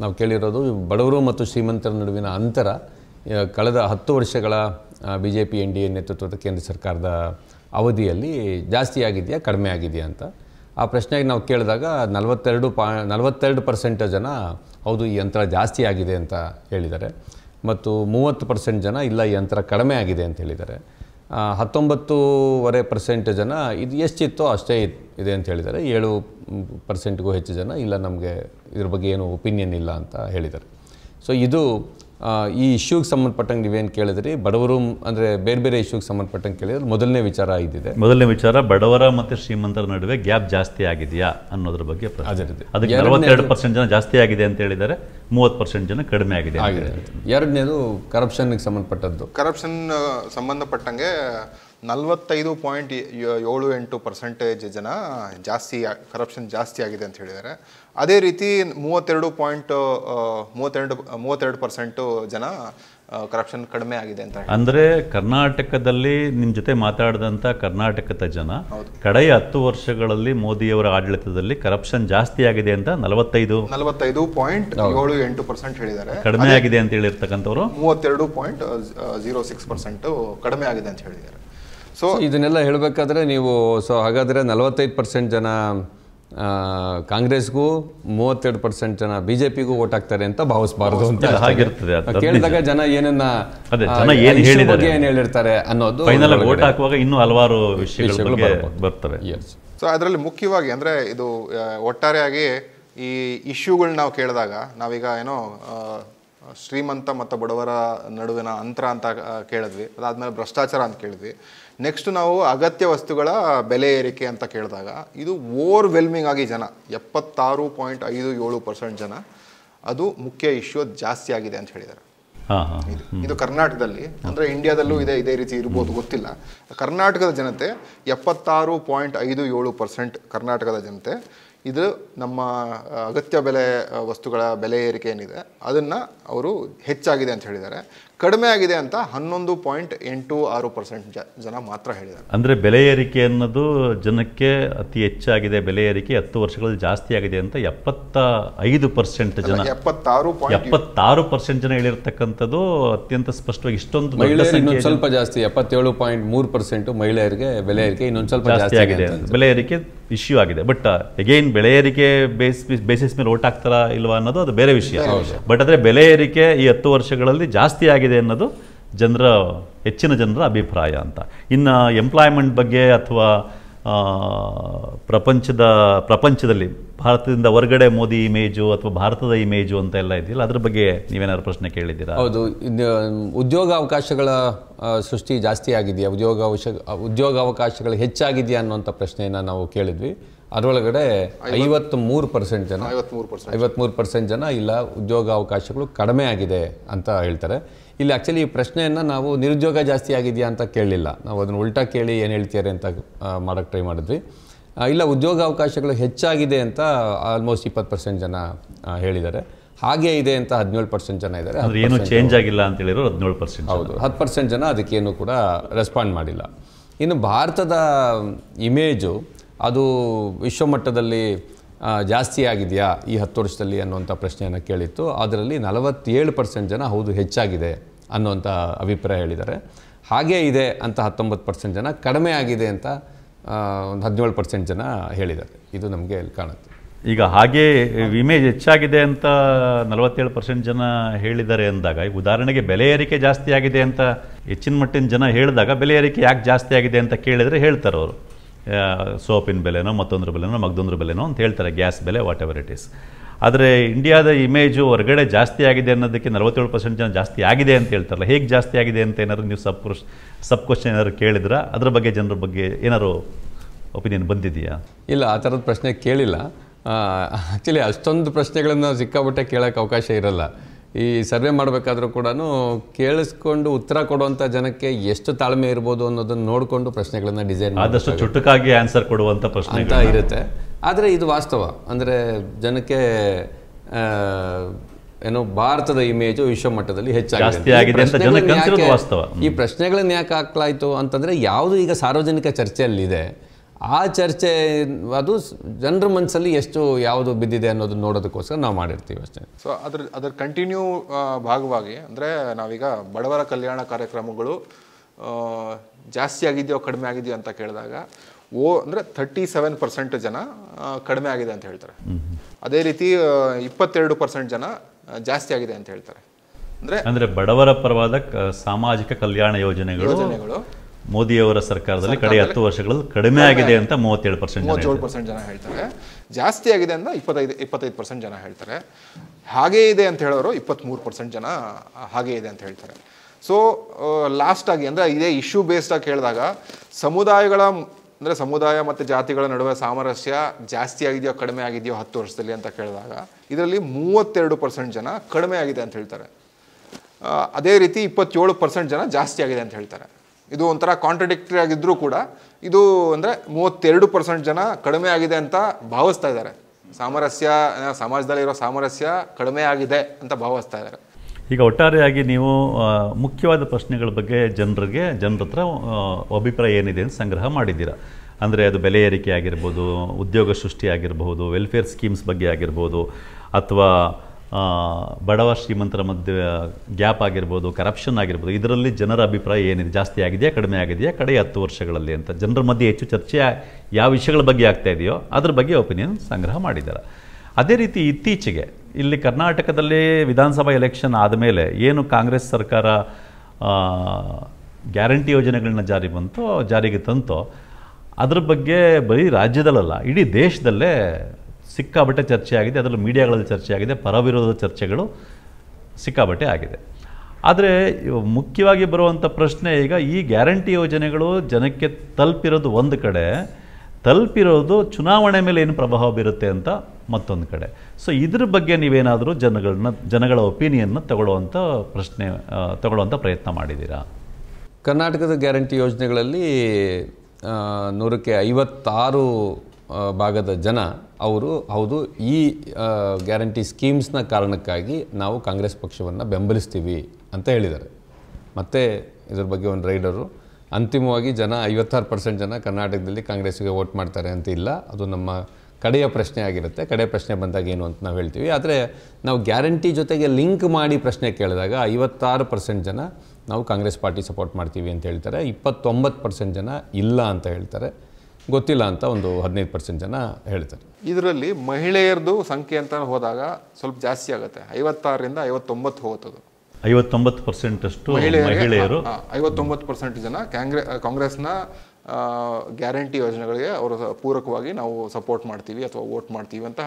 ನಾವು ಕೇಳಿರೋದು ಬಡವರು ಮತ್ತು ಶ್ರೀಮಂತರ ನಡುವಿನ ಅಂತರ ಕಳೆದ ಹತ್ತು ವರ್ಷಗಳ B J P N D A ನೇತೃತ್ವದ ಕೇಂದ್ರ ಸರ್ಕಾರದ ಅವಧಿಯಲ್ಲಿ ಜಾಸ್ತಿ ಆಗಿದೆಯಾ ಕಡಿಮೆ ಆಗಿದೆಯಾ ಅಂತ ಆ ಪ್ರಶ್ನೆಗೆ ನಾವು ಕೇಳಿದಾಗ ನಲವತ್ತೆರಡು ಪಾ ನಲವತ್ತೆರಡು ಪರ್ಸೆಂಟ್ ಜನ ಹೌದು ಈ ಯಂತ್ರ ಜಾಸ್ತಿ ಆಗಿದೆ ಅಂತ ಹೇಳಿದ್ದಾರೆ ಮತ್ತು ಮೂವತ್ತು ಪರ್ಸೆಂಟ್ ಜನ ಇಲ್ಲ ಈ ಯಂತ್ರ ಕಡಿಮೆ ಆಗಿದೆ ಅಂತ ಹೇಳಿದ್ದಾರೆ ಹತ್ತೊಂಬತ್ತೂವರೆ ಪರ್ಸೆಂಟ್ ಜನ ಇದು ಎಷ್ಟಿತ್ತೋ ಅಷ್ಟೇ ಇದೆ ಅಂತ ಹೇಳಿದ್ದಾರೆ ಏಳು ಪರ್ಸೆಂಟ್ಗೂ ಹೆಚ್ಚು ಜನ ಇಲ್ಲ ನಮಗೆ ಇದ್ರ ಬಗ್ಗೆ ಏನು ಒಪಿನಿಯನ್ ಇಲ್ಲ ಅಂತ ಹೇಳಿದ್ದಾರೆ ಸೊ ಇದು ಈ ಇಶ್ಯೂಗೆ ಸಂಬಂಧಪಟ್ಟಂಗೆ ನೀವೇನು ಕೇಳಿದ್ರಿ ಬಡವರು ಅಂದರೆ ಬೇರೆ ಬೇರೆ ಇಶ್ಯೂಗೆ ಸಂಬಂಧಪಟ್ಟಂಗೆ ಕೇಳಿದ್ರೆ ಮೊದಲನೇ ವಿಚಾರ ಇದಿದೆ ಮೊದಲನೇ ವಿಚಾರ ಬಡವರ ಮತ್ತು ಶ್ರೀಮಂತರ ನಡುವೆ ಗ್ಯಾಪ್ ಜಾಸ್ತಿ ಆಗಿದೆಯಾ ಅನ್ನೋದ್ರ ಬಗ್ಗೆ ಅದಕ್ಕೆ ಪರ್ಸೆಂಟ್ ಜನ ಜಾಸ್ತಿ ಆಗಿದೆ ಅಂತ ಹೇಳಿದರೆ ಮೂವತ್ತು ಪರ್ಸೆಂಟ್ ಜನ ಕಡಿಮೆ ಆಗಿದೆ ಎರಡನೇದು ಕರಪ್ಷನ್ಗೆ ಸಂಬಂಧಪಟ್ಟದ್ದು ಕರಪ್ಷನ್ ಸಂಬಂಧಪಟ್ಟಂಗೆ ನಲವತ್ತೈದು ಪಾಯಿಂಟ್ ಏಳು ಎಂಟು ಪರ್ಸೆಂಟೇಜ್ ಜನ ಜಾಸ್ತಿ ಕರಪ್ಷನ್ ಜಾಸ್ತಿ ಆಗಿದೆ ಅಂತ ಹೇಳಿದ್ದಾರೆ ಅದೇ ರೀತಿ ಮೂವತ್ತೆರಡು ಪಾಯಿಂಟ್ ಮೂವತ್ತೆರಡು ಮೂವತ್ತೆರಡು ಪರ್ಸೆಂಟು ಜನ ಕರಪ್ಷನ್ ಕಡಿಮೆ ಆಗಿದೆ ಅಂತ ಅಂದ್ರೆ ಕರ್ನಾಟಕದಲ್ಲಿ ನಿಮ್ ಜೊತೆ ಮಾತಾಡಿದಂಥ ಕರ್ನಾಟಕದ ಜನ ಕಡೆಯ ಹತ್ತು ವರ್ಷಗಳಲ್ಲಿ ಮೋದಿಯವರ ಆಡಳಿತದಲ್ಲಿ ಕರಪ್ಷನ್ ಜಾಸ್ತಿ ಆಗಿದೆ ಅಂತ ನಲವತ್ತೈದು ನಲವತ್ತೈದು ಪಾಯಿಂಟ್ ಏಳು ಎಂಟು ಪರ್ಸೆಂಟ್ ಹೇಳಿದ್ದಾರೆ ಕಡಿಮೆ ಆಗಿದೆ ಅಂತ ಹೇಳಿರ್ತಕ್ಕಂಥವ್ರು ಮೂವತ್ತೆರಡು ಪಾಯಿಂಟ್ ಜೀರೋ ಸಿಕ್ಸ್ ಪರ್ಸೆಂಟು ಕಡಿಮೆ ಆಗಿದೆ ಅಂತ ಹೇಳಿದ್ದಾರೆ ಸೊ ಇದನ್ನೆಲ್ಲ ಹೇಳಬೇಕಾದ್ರೆ ನೀವು ಸೊ ಹಾಗಾದ್ರೆ ನಲವತ್ತೈದು ಪರ್ಸೆಂಟ್ ಜನ ಕಾಂಗ್ರೆಸ್ಗೂ ಮೂವತ್ತೆರಡು ಪರ್ಸೆಂಟ್ ಜನ ಬಿಜೆಪಿಗೂ ವೋಟ್ ಹಾಕ್ತಾರೆ ಅಂತ ಭಾವಿಸಬಾರದು ಅಂತ ಹಾಗಿರ್ತದೆ ಕೇಳಿದಾಗ ಜನ ಏನನ್ನ ಬಗ್ಗೆ ಏನು ಹೇಳಿರ್ತಾರೆ ಅನ್ನೋದು ಫೈನಲ್ ವೋಟ್ ಹಾಕುವಾಗ ಇನ್ನೂ ಹಲವಾರು ವಿಷಯಗಳು ಬರ್ತವೆ ಸೊ ಅದರಲ್ಲಿ ಮುಖ್ಯವಾಗಿ ಅಂದ್ರೆ ಇದು ಒಟ್ಟಾರೆಯಾಗಿ ಈ ಇಶ್ಯೂಗಳು ನಾವು ಕೇಳಿದಾಗ ನಾವೀಗ ಏನೋ ಶ್ರೀಮಂತ ಮತ್ತು ಬಡವರ ನಡುವಿನ ಅಂತರ ಅಂತ ಕೇಳಿದ್ವಿ ಅದಾದಮೇಲೆ ಭ್ರಷ್ಟಾಚಾರ ಅಂತ ಕೇಳಿದ್ವಿ ನೆಕ್ಸ್ಟ್ ನಾವು ಅಗತ್ಯ ವಸ್ತುಗಳ ಬೆಲೆ ಏರಿಕೆ ಅಂತ ಕೇಳಿದಾಗ ಇದು ಓವರ್ ವೆಲ್ಮಿಂಗ್ ಆಗಿ ಜನ ಎಪ್ಪತ್ತಾರು ಪಾಯಿಂಟ್ ಐದು ಏಳು ಪರ್ಸೆಂಟ್ ಜನ ಅದು ಮುಖ್ಯ ಇಶ್ಯೂ ಜಾಸ್ತಿ ಆಗಿದೆ ಅಂತ ಹೇಳಿದ್ದಾರೆ ಇದು ಕರ್ನಾಟಕದಲ್ಲಿ ಅಂದರೆ ಇಂಡಿಯಾದಲ್ಲೂ ಇದೆ ಇದೇ ರೀತಿ ಇರ್ಬೋದು ಗೊತ್ತಿಲ್ಲ ಕರ್ನಾಟಕದ ಜನತೆ ಎಪ್ಪತ್ತಾರು ಪಾಯಿಂಟ್ ಐದು ಏಳು ಪರ್ಸೆಂಟ್ ಕರ್ನಾಟಕದ ಜನತೆ ಇದು ನಮ್ಮ ಅಗತ್ಯ ಬೆಲೆ ವಸ್ತುಗಳ ಬೆಲೆ ಏರಿಕೆ ಏನಿದೆ ಅದನ್ನು ಅವರು ಹೆಚ್ಚಾಗಿದೆ ಅಂತ ಹೇಳಿದ್ದಾರೆ ಕಡಿಮೆ ಆಗಿದೆ ಅಂತ ಹನ್ನೊಂದು ಪಾಯಿಂಟ್ ಎಂಟು ಆರು ಪರ್ಸೆಂಟ್ ಜನ ಮಾತ್ರ ಹೇಳಿದ್ದಾರೆ ಅಂದರೆ ಬೆಲೆ ಏರಿಕೆ ಅನ್ನೋದು ಜನಕ್ಕೆ ಅತಿ ಹೆಚ್ಚಾಗಿದೆ ಬೆಲೆ ಏರಿಕೆ ಹತ್ತು ವರ್ಷಗಳಲ್ಲಿ ಜಾಸ್ತಿ ಆಗಿದೆ ಅಂತ ಎಪ್ಪತ್ತ ಐದು ಪರ್ಸೆಂಟ್ ಜನ ಎಪ್ಪತ್ತಾರು ಎಪ್ಪತ್ತಾರು ಪರ್ಸೆಂಟ್ ಜನ ಹೇಳಿರ್ತಕ್ಕಂಥದ್ದು ಅತ್ಯಂತ ಸ್ಪಷ್ಟವಾಗಿ ಇಷ್ಟೊಂದು ಸ್ವಲ್ಪ ಜಾಸ್ತಿ ಎಪ್ಪತ್ತೇಳು ಪಾಯಿಂಟ್ ಮೂರು ಪರ್ಸೆಂಟ್ ಮಹಿಳೆಯರಿಗೆ ಬೆಲೆ ಏರಿಕೆ ಇನ್ನೊಂದು ಸ್ವಲ್ಪ ಜಾಸ್ತಿ ಆಗಿದೆ ಬೆಲೆ ಏರಿಕೆ ಇಶ್ಯೂ ಆಗಿದೆ ಬಟ್ ಅಗೇನ್ uh, ಬೆಲೆ ಏರಿಕೆ ಬೇಸಿಸ್ ಮೇಲೆ ಓಟ್ ಆಗ್ತಾರಾ ಇಲ್ವಾ ಅನ್ನೋದು ಅದು ಬೇರೆ ವಿಷಯ ಬಟ್ ಆದರೆ ಬೆಲೆ ಏರಿಕೆ ಈ ಹತ್ತು ವರ್ಷಗಳಲ್ಲಿ ಜಾಸ್ತಿ ಆಗಿದೆ ಆಗಿದೆ ಅನ್ನೋದು ಜನರ ಹೆಚ್ಚಿನ ಜನರ ಅಭಿಪ್ರಾಯ ಅಂತ ಇನ್ನು ಎಂಪ್ಲಾಯ್ಮೆಂಟ್ ಬಗ್ಗೆ ಅಥವಾ ಪ್ರಪಂಚದ ಪ್ರಪಂಚದಲ್ಲಿ ಭಾರತದಿಂದ ಹೊರಗಡೆ ಮೋದಿ ಇಮೇಜು ಅಥವಾ ಭಾರತದ ಇಮೇಜು ಅಂತ ಎಲ್ಲ ಇದೆಯಲ್ಲ ಅದ್ರ ಬಗ್ಗೆ ನೀವೇನಾದ್ರು ಪ್ರಶ್ನೆ ಕೇಳಿದ್ದೀರಾ ಹೌದು ಉದ್ಯೋಗ ಅವಕಾಶಗಳ ಸೃಷ್ಟಿ ಜಾಸ್ತಿ ಆಗಿದೆಯಾ ಉದ್ಯೋಗ ಅವಕಾಶಗಳು ಹೆಚ್ಚಾಗಿದೆಯಾ ಅನ್ನುವಂಥ ಪ್ರಶ್ನೆಯನ್ನು ನಾವು ಕೇಳಿದ್ವಿ ಅದರೊಳಗಡೆ ಐವತ್ಮೂರು ಮೂರು ಪರ್ಸೆಂಟ್ ಜನ ಐವತ್ತ್ಮೂರು ಪರ್ಸೆಂಟ್ ಪರ್ಸೆಂಟ್ ಜನ ಇಲ್ಲ ಉದ್ಯೋಗ ಅವಕಾಶಗಳು ಕಡಿಮೆ ಆಗಿದೆ ಅಂತ ಹೇಳ್ತಾರೆ ಇಲ್ಲಿ ಆ್ಯಕ್ಚುಲಿ ಈ ಪ್ರಶ್ನೆಯನ್ನು ನಾವು ನಿರುದ್ಯೋಗ ಜಾಸ್ತಿ ಆಗಿದೆಯಾ ಅಂತ ಕೇಳಲಿಲ್ಲ ನಾವು ಅದನ್ನು ಉಲ್ಟಾ ಕೇಳಿ ಏನು ಹೇಳ್ತೀರಿ ಅಂತ ಮಾಡೋಕ್ಕೆ ಟ್ರೈ ಮಾಡಿದ್ವಿ ಇಲ್ಲ ಉದ್ಯೋಗಾವಕಾಶಗಳು ಹೆಚ್ಚಾಗಿದೆ ಅಂತ ಆಲ್ಮೋಸ್ಟ್ ಇಪ್ಪತ್ತು ಪರ್ಸೆಂಟ್ ಜನ ಹೇಳಿದ್ದಾರೆ ಹಾಗೆ ಇದೆ ಅಂತ ಹದಿನೇಳು ಪರ್ಸೆಂಟ್ ಜನ ಇದ್ದಾರೆ ಏನು ಚೇಂಜ್ ಆಗಿಲ್ಲ ಅಂತ ಹೇಳಿದ್ರು ಹದಿನೇಳು ಪರ್ಸೆಂಟ್ ಹೌದು ಹತ್ತು ಪರ್ಸೆಂಟ್ ಜನ ಅದಕ್ಕೇನು ಕೂಡ ರೆಸ್ಪಾಂಡ್ ಮಾಡಿಲ್ಲ ಇನ್ನು ಭಾರತದ ಇಮೇಜು ಅದು ವಿಶ್ವಮಟ್ಟದಲ್ಲಿ ಜಾಸ್ತಿ ಆಗಿದೆಯಾ ಈ ಹತ್ತು ವರ್ಷದಲ್ಲಿ ಅನ್ನುವಂಥ ಪ್ರಶ್ನೆಯನ್ನು ಕೇಳಿತ್ತು ಅದರಲ್ಲಿ ನಲವತ್ತೇಳು ಪರ್ಸೆಂಟ್ ಜನ ಹೌದು ಹೆಚ್ಚಾಗಿದೆ ಅನ್ನುವಂಥ ಅಭಿಪ್ರಾಯ ಹೇಳಿದ್ದಾರೆ ಹಾಗೇ ಇದೆ ಅಂತ ಹತ್ತೊಂಬತ್ತು ಪರ್ಸೆಂಟ್ ಜನ ಕಡಿಮೆ ಆಗಿದೆ ಅಂತ ಒಂದು ಹದಿನೇಳು ಪರ್ಸೆಂಟ್ ಜನ ಹೇಳಿದ್ದಾರೆ ಇದು ನಮಗೆ ಕಾಣುತ್ತೆ ಈಗ ಹಾಗೆ ವಿಮೆ ಹೆಚ್ಚಾಗಿದೆ ಅಂತ ನಲವತ್ತೇಳು ಪರ್ಸೆಂಟ್ ಜನ ಹೇಳಿದ್ದಾರೆ ಅಂದಾಗ ಉದಾಹರಣೆಗೆ ಬೆಲೆ ಏರಿಕೆ ಜಾಸ್ತಿ ಆಗಿದೆ ಅಂತ ಹೆಚ್ಚಿನ ಮಟ್ಟಿನ ಜನ ಹೇಳಿದಾಗ ಬೆಲೆ ಏರಿಕೆ ಯಾಕೆ ಜಾಸ್ತಿ ಆಗಿದೆ ಅಂತ ಕೇಳಿದರೆ ಹೇಳ್ತಾರೆ ಅವರು ಸೋಪಿನ ಬೆಲೆನೋ ಮತ್ತೊಂದ್ರ ಬೆಲೆನೋ ಮಗ್ದೊಂದ್ರ ಬೆಲೆನೋ ಅಂತ ಹೇಳ್ತಾರೆ ಗ್ಯಾಸ್ ಬೆಲೆ ವಾಟ್ ಎವರ್ ಇಟ್ ಇಸ್ ಆದರೆ ಇಂಡಿಯಾದ ಇಮೇಜು ಹೊರಗಡೆ ಜಾಸ್ತಿ ಆಗಿದೆ ಅನ್ನೋದಕ್ಕೆ ನಲವತ್ತೇಳು ಪರ್ಸೆಂಟ್ ಜನ ಜಾಸ್ತಿ ಆಗಿದೆ ಅಂತ ಹೇಳ್ತಾರಲ್ಲ ಹೇಗೆ ಜಾಸ್ತಿ ಆಗಿದೆ ಅಂತ ಏನಾದ್ರು ನೀವು ಸಬ್ ಸಬ್ ಕ್ವಶನ್ ಏನಾದ್ರು ಕೇಳಿದ್ರ ಅದ್ರ ಬಗ್ಗೆ ಜನರ ಬಗ್ಗೆ ಏನಾದ್ರು ಒಪಿನಿಯನ್ ಬಂದಿದೆಯಾ ಇಲ್ಲ ಆ ಥರದ ಪ್ರಶ್ನೆ ಕೇಳಿಲ್ಲ ಆ್ಯಕ್ಚುಲಿ ಅಷ್ಟೊಂದು ಪ್ರಶ್ನೆಗಳನ್ನು ಸಿಕ್ಕಾಬಿಟ್ಟೆ ಕೇಳೋಕ್ಕೆ ಅವಕಾಶ ಇರಲ್ಲ ಈ ಸರ್ವೆ ಮಾಡಬೇಕಾದ್ರೂ ಕೂಡ ಕೇಳಿಸ್ಕೊಂಡು ಉತ್ತರ ಕೊಡುವಂತ ಜನಕ್ಕೆ ಎಷ್ಟು ತಾಳ್ಮೆ ಇರ್ಬೋದು ಅನ್ನೋದನ್ನು ನೋಡಿಕೊಂಡು ಪ್ರಶ್ನೆಗಳನ್ನು ಡಿಸೈನ್ ಆದಷ್ಟು ಚುಟುಕಾಗಿ ಆನ್ಸರ್ ಕೊಡುವಂತ ಪ್ರಶ್ನೆ ಅಂತ ಇರುತ್ತೆ ಆದರೆ ಇದು ವಾಸ್ತವ ಅಂದರೆ ಜನಕ್ಕೆ ಏನೋ ಭಾರತದ ಇಮೇಜು ವಿಶ್ವ ಮಟ್ಟದಲ್ಲಿ ಹೆಚ್ಚಾಗಿದೆ ಈ ಪ್ರಶ್ನೆಗಳನ್ನ ಯಾಕೆ ಹಾಕ್ಲಾಯ್ತು ಅಂತಂದ್ರೆ ಯಾವುದು ಈಗ ಸಾರ್ವಜನಿಕ ಚರ್ಚೆಯಲ್ಲಿದೆ ಆ ಚರ್ಚೆ ಅದು ಜನರ ಮನಸ್ಸಲ್ಲಿ ಎಷ್ಟು ಯಾವುದು ಬಿದ್ದಿದೆ ಅನ್ನೋದು ನೋಡೋದಕ್ಕೋಸ್ಕರ ನಾವು ಮಾಡಿರ್ತೀವಿ ಅಷ್ಟೇ ಸೊ ಅದ್ರ ಅದ್ರ ಕಂಟಿನ್ಯೂ ಭಾಗವಾಗಿ ಅಂದರೆ ನಾವೀಗ ಬಡವರ ಕಲ್ಯಾಣ ಕಾರ್ಯಕ್ರಮಗಳು ಜಾಸ್ತಿ ಆಗಿದೆಯೋ ಕಡಿಮೆ ಆಗಿದೆಯೋ ಅಂತ ಕೇಳಿದಾಗ ಓ ಅಂದರೆ ಥರ್ಟಿ ಸೆವೆನ್ ಪರ್ಸೆಂಟ್ ಜನ ಕಡಿಮೆ ಆಗಿದೆ ಅಂತ ಹೇಳ್ತಾರೆ ಅದೇ ರೀತಿ ಇಪ್ಪತ್ತೆರಡು ಪರ್ಸೆಂಟ್ ಜನ ಜಾಸ್ತಿ ಆಗಿದೆ ಅಂತ ಹೇಳ್ತಾರೆ ಅಂದರೆ ಅಂದರೆ ಬಡವರ ಪರವಾದ ಸಾಮಾಜಿಕ ಕಲ್ಯಾಣ ಯೋಜನೆಗಳು ಯೋಜನೆಗಳು ಮೋದಿಯವರ ಸರ್ಕಾರದಲ್ಲಿ ಕಡೆ ಹತ್ತು ವರ್ಷಗಳಲ್ಲಿ ಕಡಿಮೆ ಆಗಿದೆ ಅಂತ ಮೂವತ್ತೇಳು ಪರ್ಸೆಂಟ್ ಮೂವತ್ತೇಳು ಪರ್ಸೆಂಟ್ ಜನ ಹೇಳ್ತಾರೆ ಜಾಸ್ತಿ ಆಗಿದೆ ಅಂತ ಇಪ್ಪತ್ತೈದು ಇಪ್ಪತ್ತೈದು ಪರ್ಸೆಂಟ್ ಜನ ಹೇಳ್ತಾರೆ ಹಾಗೇ ಇದೆ ಅಂತ ಹೇಳೋರು ಇಪ್ಪತ್ತ್ಮೂರು ಪರ್ಸೆಂಟ್ ಜನ ಹಾಗೇ ಇದೆ ಅಂತ ಹೇಳ್ತಾರೆ ಸೊ ಆಗಿ ಅಂದರೆ ಇದೇ ಇಶ್ಯೂ ಬೇಸ್ಡಾಗಿ ಕೇಳಿದಾಗ ಸಮುದಾಯಗಳ ಅಂದರೆ ಸಮುದಾಯ ಮತ್ತು ಜಾತಿಗಳ ನಡುವೆ ಸಾಮರಸ್ಯ ಜಾಸ್ತಿ ಆಗಿದೆಯೋ ಕಡಿಮೆ ಆಗಿದೆಯೋ ಹತ್ತು ವರ್ಷದಲ್ಲಿ ಅಂತ ಕೇಳಿದಾಗ ಇದರಲ್ಲಿ ಮೂವತ್ತೆರಡು ಪರ್ಸೆಂಟ್ ಜನ ಕಡಿಮೆ ಆಗಿದೆ ಅಂತ ಹೇಳ್ತಾರೆ ಅದೇ ರೀತಿ ಇಪ್ಪತ್ತೇಳು ಪರ್ಸೆಂಟ್ ಜನ ಜಾಸ್ತಿ ಆಗಿದೆ ಅಂತ ಹೇಳ್ತಾರೆ ಇದು ಒಂಥರ ಕಾಂಟ್ರಡಿಕ್ಟರಿ ಆಗಿದ್ದರೂ ಕೂಡ ಇದು ಅಂದರೆ ಮೂವತ್ತೆರಡು ಪರ್ಸೆಂಟ್ ಜನ ಕಡಿಮೆ ಆಗಿದೆ ಅಂತ ಭಾವಿಸ್ತಾ ಇದ್ದಾರೆ ಸಾಮರಸ್ಯ ಸಮಾಜದಲ್ಲಿರೋ ಸಾಮರಸ್ಯ ಕಡಿಮೆ ಆಗಿದೆ ಅಂತ ಭಾವಿಸ್ತಾ ಇದ್ದಾರೆ ಈಗ ಒಟ್ಟಾರೆಯಾಗಿ ನೀವು ಮುಖ್ಯವಾದ ಪ್ರಶ್ನೆಗಳ ಬಗ್ಗೆ ಜನರಿಗೆ ಜನರ ಹತ್ರ ಅಭಿಪ್ರಾಯ ಏನಿದೆ ಅಂತ ಸಂಗ್ರಹ ಮಾಡಿದ್ದೀರಾ ಅಂದರೆ ಅದು ಬೆಲೆ ಏರಿಕೆ ಆಗಿರ್ಬೋದು ಉದ್ಯೋಗ ಸೃಷ್ಟಿ ಆಗಿರ್ಬೋದು ವೆಲ್ಫೇರ್ ಸ್ಕೀಮ್ಸ್ ಬಗ್ಗೆ ಆಗಿರ್ಬೋದು ಅಥವಾ ಬಡವ ಶ್ರೀಮಂತರ ಮಧ್ಯೆ ಗ್ಯಾಪ್ ಆಗಿರ್ಬೋದು ಕರಪ್ಷನ್ ಆಗಿರ್ಬೋದು ಇದರಲ್ಲಿ ಜನರ ಅಭಿಪ್ರಾಯ ಏನಿದೆ ಜಾಸ್ತಿ ಆಗಿದೆಯಾ ಕಡಿಮೆ ಆಗಿದೆಯಾ ಕಡೆಯ ಹತ್ತು ವರ್ಷಗಳಲ್ಲಿ ಅಂತ ಜನರ ಮಧ್ಯೆ ಹೆಚ್ಚು ಚರ್ಚೆ ಯಾವ ವಿಷಯಗಳ ಬಗ್ಗೆ ಆಗ್ತಾ ಇದೆಯೋ ಅದ್ರ ಬಗ್ಗೆ ಒಪಿನಿಯನ್ ಸಂಗ್ರಹ ಮಾಡಿದ್ದಾರೆ ಅದೇ ರೀತಿ ಇತ್ತೀಚೆಗೆ ಇಲ್ಲಿ ಕರ್ನಾಟಕದಲ್ಲಿ ವಿಧಾನಸಭಾ ಎಲೆಕ್ಷನ್ ಆದಮೇಲೆ ಏನು ಕಾಂಗ್ರೆಸ್ ಸರ್ಕಾರ ಗ್ಯಾರಂಟಿ ಯೋಜನೆಗಳನ್ನ ಜಾರಿ ಬಂತೋ ಜಾರಿಗೆ ತಂತೋ ಅದ್ರ ಬಗ್ಗೆ ಬರೀ ರಾಜ್ಯದಲ್ಲ ಇಡೀ ದೇಶದಲ್ಲೇ ಸಿಕ್ಕಾಬಟ್ಟೆ ಚರ್ಚೆಯಾಗಿದೆ ಅದರಲ್ಲಿ ಮೀಡಿಯಾಗಳಲ್ಲಿ ಚರ್ಚೆಯಾಗಿದೆ ಪರವಿರೋಧದ ಚರ್ಚೆಗಳು ಸಿಕ್ಕಾಬಟ್ಟೆ ಆಗಿದೆ ಆದರೆ ಮುಖ್ಯವಾಗಿ ಬರುವಂಥ ಪ್ರಶ್ನೆ ಈಗ ಈ ಗ್ಯಾರಂಟಿ ಯೋಜನೆಗಳು ಜನಕ್ಕೆ ತಲುಪಿರೋದು ಒಂದು ಕಡೆ ತಲುಪಿರೋದು ಚುನಾವಣೆ ಮೇಲೆ ಏನು ಪ್ರಭಾವ ಬೀರುತ್ತೆ ಅಂತ ಮತ್ತೊಂದು ಕಡೆ ಸೊ ಇದ್ರ ಬಗ್ಗೆ ನೀವೇನಾದರೂ ಜನಗಳನ್ನ ಜನಗಳ ಒಪಿನಿಯನ್ನ ತಗೊಳ್ಳುವಂಥ ಪ್ರಶ್ನೆ ತಗೊಳ್ಳುವಂಥ ಪ್ರಯತ್ನ ಮಾಡಿದ್ದೀರಾ ಕರ್ನಾಟಕದ ಗ್ಯಾರಂಟಿ ಯೋಜನೆಗಳಲ್ಲಿ ನೂರಕ್ಕೆ ಐವತ್ತಾರು ಭಾಗದ ಜನ ಅವರು ಹೌದು ಈ ಗ್ಯಾರಂಟಿ ಸ್ಕೀಮ್ಸ್ನ ಕಾರಣಕ್ಕಾಗಿ ನಾವು ಕಾಂಗ್ರೆಸ್ ಪಕ್ಷವನ್ನು ಬೆಂಬಲಿಸ್ತೀವಿ ಅಂತ ಹೇಳಿದ್ದಾರೆ ಮತ್ತು ಇದ್ರ ಬಗ್ಗೆ ಒಂದು ರೈಡರು ಅಂತಿಮವಾಗಿ ಜನ ಐವತ್ತಾರು ಪರ್ಸೆಂಟ್ ಜನ ಕರ್ನಾಟಕದಲ್ಲಿ ಕಾಂಗ್ರೆಸ್ಗೆ ವೋಟ್ ಮಾಡ್ತಾರೆ ಅಂತ ಇಲ್ಲ ಅದು ನಮ್ಮ ಕಡೆಯ ಪ್ರಶ್ನೆ ಆಗಿರುತ್ತೆ ಕಡೆಯ ಪ್ರಶ್ನೆ ಬಂದಾಗ ಏನು ಅಂತ ನಾವು ಹೇಳ್ತೀವಿ ಆದರೆ ನಾವು ಗ್ಯಾರಂಟಿ ಜೊತೆಗೆ ಲಿಂಕ್ ಮಾಡಿ ಪ್ರಶ್ನೆ ಕೇಳಿದಾಗ ಐವತ್ತಾರು ಪರ್ಸೆಂಟ್ ಜನ ನಾವು ಕಾಂಗ್ರೆಸ್ ಪಾರ್ಟಿ ಸಪೋರ್ಟ್ ಮಾಡ್ತೀವಿ ಅಂತ ಹೇಳ್ತಾರೆ ಇಪ್ಪತ್ತೊಂಬತ್ತು ಪರ್ಸೆಂಟ್ ಜನ ಇಲ್ಲ ಅಂತ ಹೇಳ್ತಾರೆ ಗೊತ್ತಿಲ್ಲ ಅಂತ ಒಂದು ಹದಿನೈದು ಪರ್ಸೆಂಟ್ ಜನ ಹೇಳ್ತಾರೆ ಇದರಲ್ಲಿ ಮಹಿಳೆಯರದು ಸಂಖ್ಯೆ ಅಂತ ಹೋದಾಗ ಸ್ವಲ್ಪ ಜಾಸ್ತಿ ಆಗುತ್ತೆ ಐವತ್ತಾರರಿಂದ ಐವತ್ತೊಂಬತ್ತು ಹೋಗುತ್ತದೆ ಐವತ್ತೊಂಬತ್ತು ಪರ್ಸೆಂಟ್ ಅಷ್ಟು ಮಹಿಳೆಯರು ಐವತ್ತೊಂಬತ್ತು ಪರ್ಸೆಂಟ್ ಜನ ಕಾಂಗ್ರೆ ಕಾಂಗ್ರೆಸ್ನ ಗ್ಯಾರಂಟಿ ಯೋಜನೆಗಳಿಗೆ ಅವರು ಪೂರಕವಾಗಿ ನಾವು ಸಪೋರ್ಟ್ ಮಾಡ್ತೀವಿ ಅಥವಾ ವೋಟ್ ಮಾಡ್ತೀವಿ ಅಂತ